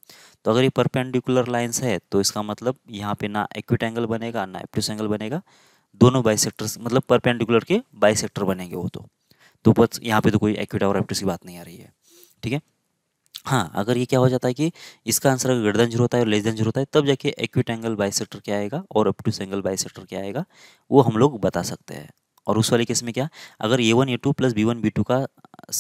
तो अगर ये परपेंडिकुलर लाइन्स है तो इसका मतलब यहाँ पे ना एक्विट एंगल बनेगा ना एप्टिस एंगल बनेगा दोनों बाई मतलब परपेंडिकुलर के बाइसेक्टर बनेंगे वो तो तो बस यहाँ पे तो कोई एक्विट और एप्टिस की बात नहीं आ रही है ठीक है हाँ अगर ये क्या हो जाता है कि इसका आंसर अगर गर्दन देन होता है और लेस देन जीरो होता है तब जाके एक्विट एंगल बाई क्या आएगा और अपटू एंगल बाई क्या आएगा वो हम लोग बता सकते हैं और उस वाले केस में क्या अगर A one A two plus B one B two का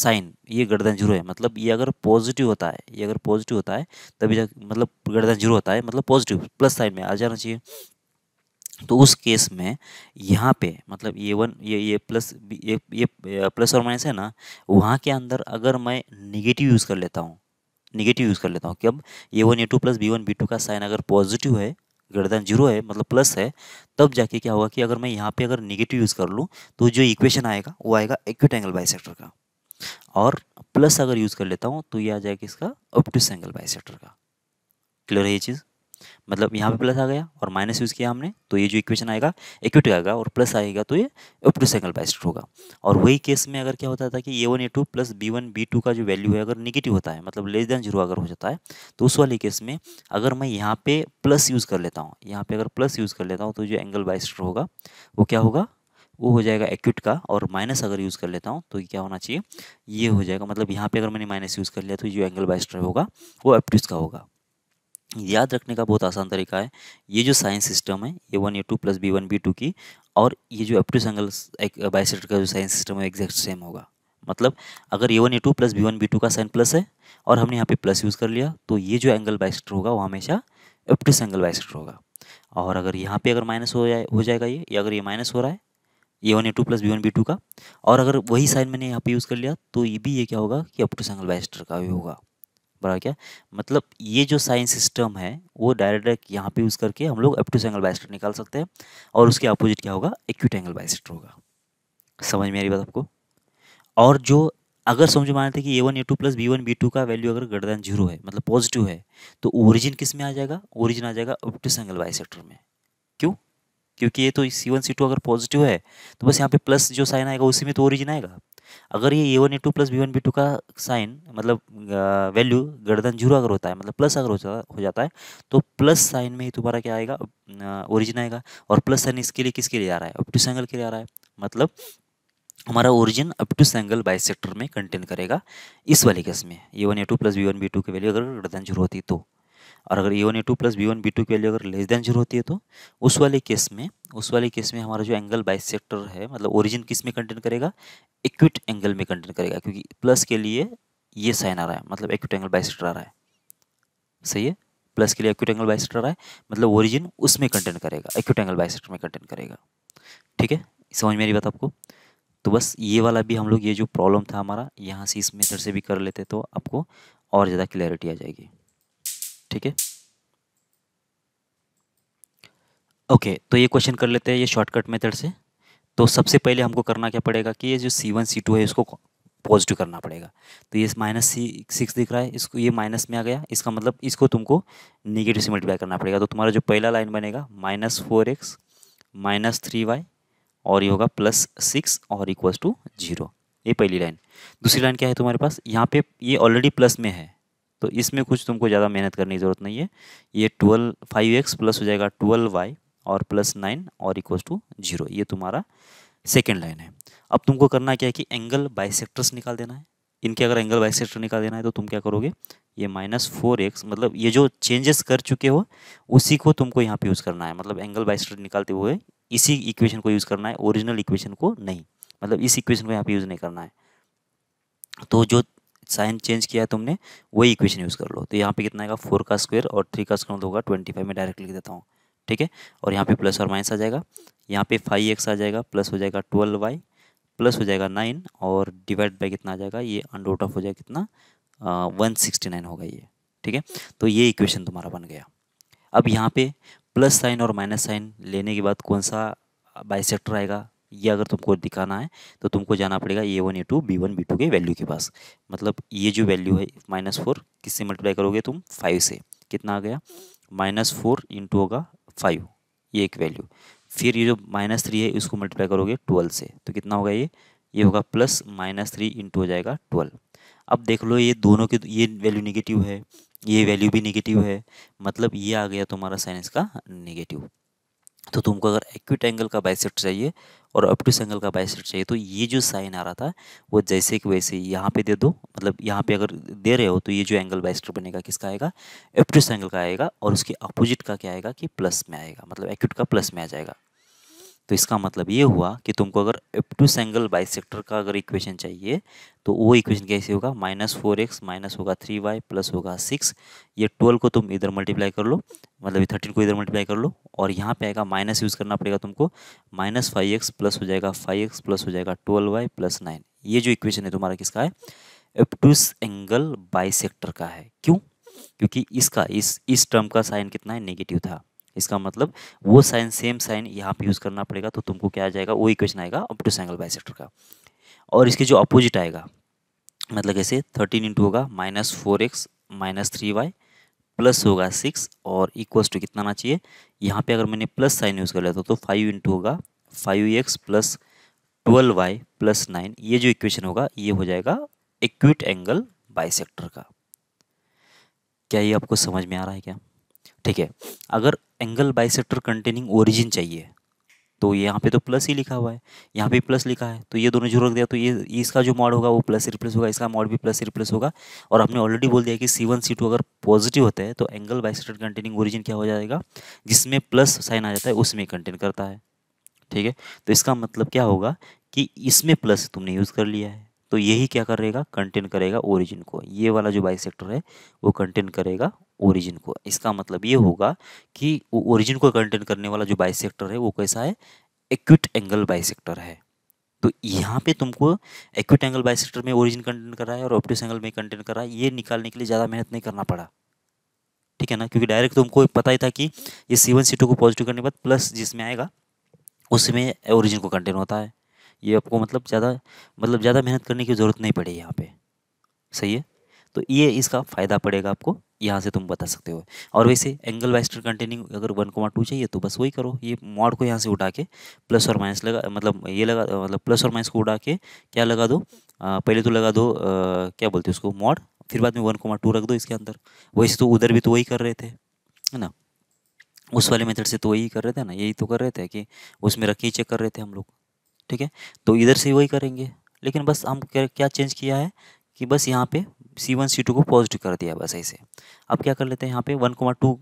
साइन ये गर्दन जीरो है मतलब ये अगर पॉजिटिव होता है ये अगर पॉजिटिव होता है तभी जा मतलब गर्दन जीरो होता है मतलब पॉजिटिव प्लस साइन में आ जाना चाहिए तो उस केस में यहाँ पे मतलब ये वन ये ये प्लस ये ये प्लस और माइनस है ना वहाँ के अंदर अगर मैं निगेटिव यूज़ कर लेता हूँ निगेटिव यूज़ कर लेता हूँ कि अब A one A two plus B one B two का साइन अगर पॉजिटिव है ग्रेटर देन जीरो है मतलब प्लस है तब जाके क्या होगा कि अगर मैं यहाँ पे अगर निगेटिव यूज़ कर लूँ तो जो इक्वेशन आएगा वो आएगा एक्यूट एंगल सेक्टर का और प्लस अगर यूज़ कर लेता हूँ तो ये आ जाएगा इसका अपटू एंगल सेक्टर का क्लियर है ये चीज़ मतलब यहाँ पे प्लस आ गया और माइनस यूज़ किया हमने तो ये जो इक्वेशन आएगा इक्विट आएगा और प्लस आएगा तो ये अप सेंगल सेकंड बाइस्ट होगा और वही केस में अगर क्या होता था कि A one A two plus B one B two का जो वैल्यू है अगर निगेटिव होता है मतलब लेस देन जीरो अगर हो जाता है तो उस वाले केस में अगर मैं यहाँ पे प्लस यूज़ कर लेता हूँ यहाँ पे अगर प्लस यूज़ कर लेता हूँ तो जो एंगल बाइस्ट होगा वो क्या होगा वो हो जाएगा एक्यूट का और माइनस अगर यूज़ कर लेता हूँ तो क्या होना चाहिए ये हो जाएगा मतलब यहाँ पे अगर मैंने माइनस यूज़ कर लिया तो जो एंगल बाइस्टर होगा वो एप्टिस का होगा याद रखने का बहुत आसान तरीका है ये जो साइंस सिस्टम है A one A two plus B one B two की और ये जो एप्टू एक बाइसेक्टर का जो साइंस सिस्टम है एग्जैक्ट सेम होगा मतलब अगर A one A two plus B one B two का साइन प्लस है और हमने यहाँ पे प्लस यूज़ कर लिया तो ये जो एंगल बाइसेक्टर होगा वो हमेशा सेंगल एंगल बाइसेक्टर होगा और अगर यहाँ पर अगर माइनस हो जाए हो जाएगा ये या अगर ये माइनस हो रहा है A one A two plus B one B two का और अगर वही साइन मैंने यहाँ पर यूज़ कर लिया तो ये भी ये क्या होगा कि अपटू एंगल बाइसेक्टर का भी होगा बड़ा क्या मतलब ये जो साइन सिस्टम है वो डायरेक्ट यहाँ पे यूज़ करके हम लोग एप्टूस एंगल बाइसेक्टर निकाल सकते हैं और उसके अपोजिट क्या होगा एक्यूट एंगल बाइसेक्टर होगा समझ में आ रही बात आपको और जो अगर समझ में आते कि A one A two plus B one B two का वैल्यू अगर ग्रेटर देन जीरो है मतलब पॉजिटिव है तो ओरिजिन किस में आ जाएगा ओरिजिन आ जाएगा ऑप्टिस एंगल बाई सेक्टर में क्यों क्योंकि ये तो सी वन सी टू अगर पॉजिटिव है तो बस यहाँ पे प्लस जो साइन आएगा उसी में तो ओरिजिन आएगा अगर ये A one A two plus B one B two का साइन मतलब वैल्यू ग्रेटर देन जीरो अगर होता है मतलब प्लस अगर हो जाता है तो प्लस साइन में ही तुम्हारा क्या आएगा ओरिजिन आएगा और प्लस साइन इसके लिए किसके लिए आ रहा है अपटू सेंगल के लिए आ रहा है मतलब हमारा ओरिजिन अप टू सेंगल बाई सेक्टर में कंटेन करेगा इस वाले केस में A one A two plus B one B two की वैल्यू अगर ग्रेटर देन जीरो होती तो और अगर A one A two plus B one B two की वैल्यू अगर लेस देन जीरो होती है तो उस वाले केस में उस वाले केस में हमारा जो एंगल बाइसेक्टर है मतलब ओरिजिन किस में कंटेन करेगा इक्विट एंगल में कंटेन करेगा क्योंकि प्लस के लिए ये साइन आ रहा है मतलब इक्विट एंगल सेक्टर आ रहा है सही है प्लस के लिए इक्विट एंगल बाइसेक्टर आ रहा है मतलब ओरिजिन उसमें कंटेन करेगा इक्विट एंगल बाइसेक्टर में कंटेन करेगा ठीक है समझ मेरी बात आपको तो बस ये वाला भी हम लोग ये जो प्रॉब्लम था हमारा यहाँ से इस मेथड से भी कर लेते तो आपको और ज़्यादा क्लैरिटी आ जाएगी ठीक है ओके तो ये क्वेश्चन कर लेते हैं ये शॉर्टकट मेथड से तो सबसे पहले हमको करना क्या पड़ेगा कि ये जो सी वन सी टू है इसको पॉजिटिव करना पड़ेगा तो ये माइनस सी सिक्स दिख रहा है इसको ये माइनस में आ गया इसका मतलब इसको तुमको नेगेटिव से मल्टीप्लाई करना पड़ेगा तो तुम्हारा जो पहला लाइन बनेगा minus four x minus three Y और ये होगा प्लस सिक्स और इक्वल्स टू जीरो ये पहली लाइन दूसरी लाइन क्या है तुम्हारे पास यहाँ पे ये ऑलरेडी प्लस में है तो इसमें कुछ तुमको ज़्यादा मेहनत करने की ज़रूरत नहीं है ये ट्वेल्व फाइव एक्स प्लस हो जाएगा ट्वेल्व वाई और प्लस नाइन और इक्व टू जीरो ये तुम्हारा सेकेंड लाइन है अब तुमको करना क्या है कि एंगल बाइसेक्टर्स निकाल देना है इनके अगर एंगल बाइसेक्टर निकाल देना है तो तुम क्या करोगे ये माइनस फोर एक्स मतलब ये जो चेंजेस कर चुके हो उसी को तुमको यहाँ पे यूज़ करना है मतलब एंगल बाइसेक्टर निकालते हुए इसी इक्वेशन को यूज़ करना है ओरिजिनल इक्वेशन को नहीं मतलब इस इक्वेशन को यहाँ पे यूज़ नहीं करना है तो जो साइन चेंज किया तुमने वही इक्वेशन यूज़ कर लो तो यहाँ पे कितना आएगा फोर का स्क्वायर और थ्री का स्क्वायर होगा ट्वेंटी फाइव में डायरेक्ट लिख देता हूँ ठीक है और यहाँ पे प्लस और माइनस आ जाएगा यहाँ पे फाइव एक्स आ जाएगा प्लस हो जाएगा ट्वेल्व वाई प्लस हो जाएगा नाइन और डिवाइड बाई कितना आ जाएगा ये अंडोट ऑफ हो जाएगा कितना वन सिक्सटी नाइन होगा ये ठीक है तो ये इक्वेशन तुम्हारा बन गया अब यहाँ पे प्लस साइन और माइनस साइन लेने के बाद कौन सा बाइसेक्टर आएगा ये अगर तुमको दिखाना है तो तुमको जाना पड़ेगा A one A two B one B two के वैल्यू के पास मतलब ये जो वैल्यू है माइनस फोर किससे मल्टीप्लाई करोगे तुम फाइव से कितना आ गया माइनस फोर इंटू होगा फाइव ये एक वैल्यू फिर ये जो माइनस थ्री है इसको मल्टीप्लाई करोगे ट्वेल्व से तो कितना होगा ये ये होगा प्लस माइनस थ्री इंटू हो जाएगा ट्वेल्व अब देख लो ये दोनों के ये वैल्यू निगेटिव है ये वैल्यू भी निगेटिव है मतलब ये आ गया तुम्हारा साइंस का निगेटिव तो तुमको अगर एक्यूट एंगल का बाइसेप्ट चाहिए और अप टू सेंगल का बाइसेट चाहिए तो ये जो साइन आ रहा था वो जैसे कि वैसे यहाँ पे दे दो मतलब यहाँ पे अगर दे रहे हो तो ये जो एंगल बाइसेट बनेगा किसका आएगा एप्टू सेंगल का आएगा और उसके अपोजिट का क्या आएगा कि प्लस में आएगा मतलब एक्यूट का प्लस में आ जाएगा तो इसका मतलब ये हुआ कि तुमको अगर एप्टू सेंगल बाई का अगर इक्वेशन चाहिए तो वो इक्वेशन कैसे होगा माइनस फोर एक्स माइनस होगा थ्री वाई प्लस होगा सिक्स ये ट्वेल्व को तुम इधर मल्टीप्लाई कर लो मतलब थर्टीन को इधर मल्टीप्लाई कर लो और यहाँ पे आएगा माइनस यूज़ करना पड़ेगा तुमको माइनस फाइव एक्स प्लस हो जाएगा फाइव एक्स प्लस हो जाएगा ट्वेल्व वाई प्लस नाइन ये जो इक्वेशन है तुम्हारा किसका है एप्टूस एंगल बाई का है क्यों क्योंकि इसका इस इस टर्म का साइन कितना है नेगेटिव था इसका मतलब वो साइन सेम साइन यहाँ पे यूज़ करना पड़ेगा तो तुमको क्या आ जाएगा वो इक्वेशन आएगा अप टू सैंगल बाइसेक्टर का और इसके जो अपोजिट आएगा मतलब कैसे थर्टीन इंटू होगा minus four x minus three Y plus होगा सिक्स और इक्वल्स टू कितना आना चाहिए यहाँ पे अगर मैंने प्लस साइन यूज़ कर लिया था तो फाइव इंटू होगा five x plus twelve Y plus nine ये जो इक्वेशन होगा ये हो जाएगा इक्विट एंगल बाइसेक्टर का क्या ये आपको समझ में आ रहा है क्या ठीक है अगर एंगल बाई कंटेनिंग ओरिजिन चाहिए तो यहाँ पे तो प्लस ही लिखा हुआ है यहाँ पे प्लस लिखा है तो ये दोनों जो रख दिया तो ये इसका जो मॉड होगा वो प्लस रिप्लेस होगा इसका मॉड भी प्लस रिप्लेस होगा और हमने ऑलरेडी बोल दिया कि सी वन सी टू अगर पॉजिटिव होता है तो एंगल सेक्टर कंटेनिंग ओरिजिन क्या हो जाएगा जिसमें प्लस साइन आ जाता है उसमें कंटेन करता है ठीक है तो इसका मतलब क्या होगा कि इसमें प्लस तुमने यूज़ कर लिया है तो यही क्या करेगा कंटेन करेगा ओरिजिन को ये वाला जो बाई सेक्टर है वो कंटेन करेगा ओरिजिन को इसका मतलब ये होगा कि ओरिजिन को कंटेन करने वाला जो बाई सेक्टर है वो कैसा है एक्यूट एंगल बाई है तो यहाँ पे तुमको एक्यूट एंगल बाई सेक्टर में ओरिजिन कंटेन कर रहा है और ऑप्टिस एंगल में कंटेन कर रहा है ये निकालने के लिए ज़्यादा मेहनत नहीं करना पड़ा ठीक है ना क्योंकि डायरेक्ट तुमको पता ही था कि ये सी वन सी टू को पॉजिटिव करने के बाद प्लस जिसमें आएगा उसमें ओरिजिन को कंटेन होता है ये आपको मतलब ज़्यादा मतलब ज़्यादा मेहनत करने की ज़रूरत नहीं पड़ेगी यहाँ पे सही है तो ये इसका फ़ायदा पड़ेगा आपको यहाँ से तुम बता सकते हो और वैसे एंगल वाइस्टर कंटेनिंग अगर वन कोमा टू चाहिए तो बस वही करो ये मॉड को यहाँ से उठा के प्लस और माइनस लगा मतलब ये लगा मतलब प्लस और माइनस को उठा के क्या लगा दो आ, पहले तो लगा दो आ, क्या बोलते हैं उसको मॉड फिर बाद में वन कोमा टू रख दो इसके अंदर वैसे तो उधर भी तो वही कर रहे थे है ना उस वाले मेथड से तो वही कर रहे थे ना यही तो कर रहे थे कि उसमें रखी चेक कर रहे थे हम लोग ठीक है तो इधर से वही करेंगे लेकिन बस हम क्या चेंज किया है कि बस यहाँ पे सी वन सी टू को पॉजिटिव कर दिया बस ऐसे अब क्या कर लेते हैं यहाँ पे वन कोमा टू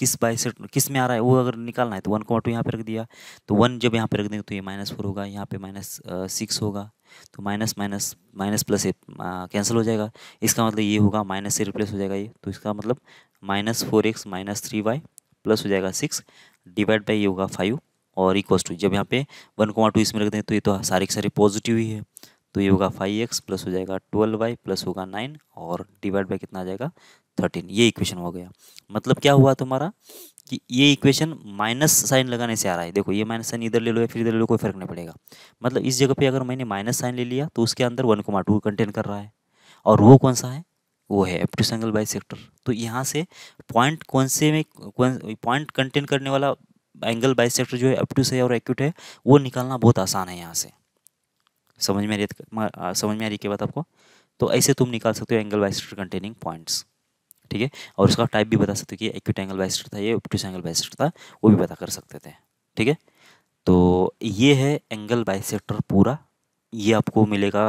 किस बाई से किस में आ रहा है वो अगर निकालना है तो वन कोमा टू यहाँ पर रख दिया तो वन जब यहाँ पे रख देंगे तो ये माइनस फोर होगा यहाँ पे माइनस सिक्स होगा तो minus minus minus plus cancel हो जाएगा इसका मतलब ये होगा माइनस से रिप्लेस हो जाएगा ये तो इसका मतलब minus four x minus three Y plus हो जाएगा सिक्स डिवाइड बाई ये होगा फाइव और इक्वस e टू e. जब यहाँ पे वन कोमा टू इसमें रख दें तो ये तो सारे के सारे पॉजिटिव ही है तो ये होगा फाइव एक्स प्लस हो जाएगा ट्वेल्व वाई प्लस होगा नाइन और डिवाइड बाई कितना आ जाएगा थर्टीन ये इक्वेशन हो गया मतलब क्या हुआ तुम्हारा कि ये इक्वेशन माइनस साइन लगाने से आ रहा है देखो ये माइनस साइन इधर ले लो या फिर इधर ले लो कोई फर्क नहीं पड़ेगा मतलब इस जगह पे अगर मैंने माइनस साइन ले लिया तो उसके अंदर वन कोमा टू कंटेन कर रहा है और वो कौन सा है वो है एफ टू सेंगल बाई सेक्टर तो यहाँ से पॉइंट कौन से में पॉइंट कंटेन करने वाला एंगल बाइसेक्टर जो है अपटूस है और एक्यूट है वो निकालना बहुत आसान है यहाँ से समझ में आ रही समझ में आ रही क्या बात आपको तो ऐसे तुम निकाल सकते हो एंगल बाइसेक्टर कंटेनिंग पॉइंट्स ठीक है और उसका टाइप भी बता सकते हो कि एक्यूट एंगल बाइसेक्टर था ये अपटूस एंगल बाइसेक्टर था वो भी पता कर सकते थे ठीक है तो ये है एंगल बाइसेक्टर पूरा ये आपको मिलेगा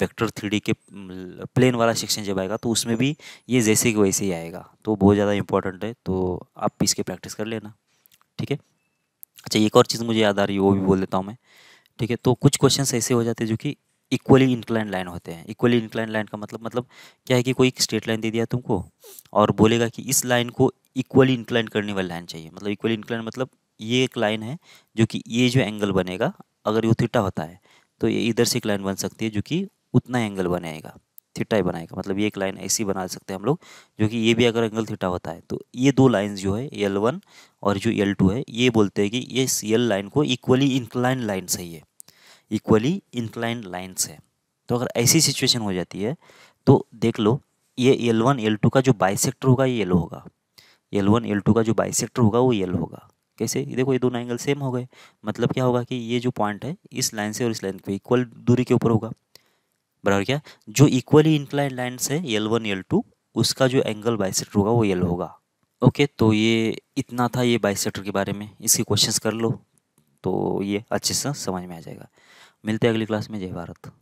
वेक्टर थ्री के प्लेन वाला सेक्शन जब आएगा तो उसमें भी ये जैसे कि वैसे ही आएगा तो बहुत ज़्यादा इंपॉर्टेंट है तो आप इसके प्रैक्टिस कर लेना ठीक है अच्छा एक और चीज़ मुझे याद आ रही है वो भी बोल देता हूँ मैं ठीक है तो कुछ क्वेश्चन ऐसे हो जाते हैं जो कि इक्वली इंक्लाइन लाइन होते हैं इक्वली इंक्लाइन लाइन का मतलब मतलब क्या है कि कोई स्ट्रेट लाइन दे दिया तुमको और बोलेगा कि इस लाइन को इक्वली इंक्लाइन करने वाली लाइन चाहिए मतलब इक्वली इंक्लाइन मतलब ये एक लाइन है जो कि ये जो एंगल बनेगा अगर ये थीटा होता है तो ये इधर से एक लाइन बन सकती है जो कि उतना एंगल बनेगा थीटा ही बनाएगा मतलब ये एक लाइन ऐसी बना सकते हैं हम लोग जो कि ये भी अगर एंगल थीटा होता है तो ये दो लाइंस जो है एल वन और जो एल टू है ये बोलते हैं कि ये एल लाइन को इक्वली इंक्लाइन लाइन सही है इक्वली इंक्लाइन लाइन्स है तो अगर ऐसी सिचुएशन हो जाती है तो देख लो ये एल वन एल टू का जो बाइसेक्टर होगा ये येलो होगा एल वन एल टू का जो बाइसेक्टर होगा वो येलो होगा कैसे ये देखो ये दोनों एंगल सेम हो गए मतलब क्या होगा कि ये जो पॉइंट है इस लाइन से और इस लाइन पे इक्वल दूरी के ऊपर होगा बराबर क्या जो इक्वली इंक्लाइन लाइन है एल वन एल टू उसका जो एंगल सेक्टर होगा वो एल होगा ओके तो ये इतना था ये सेक्टर के बारे में इसके क्वेश्चंस कर लो तो ये अच्छे से समझ में आ जाएगा मिलते हैं अगली क्लास में जय भारत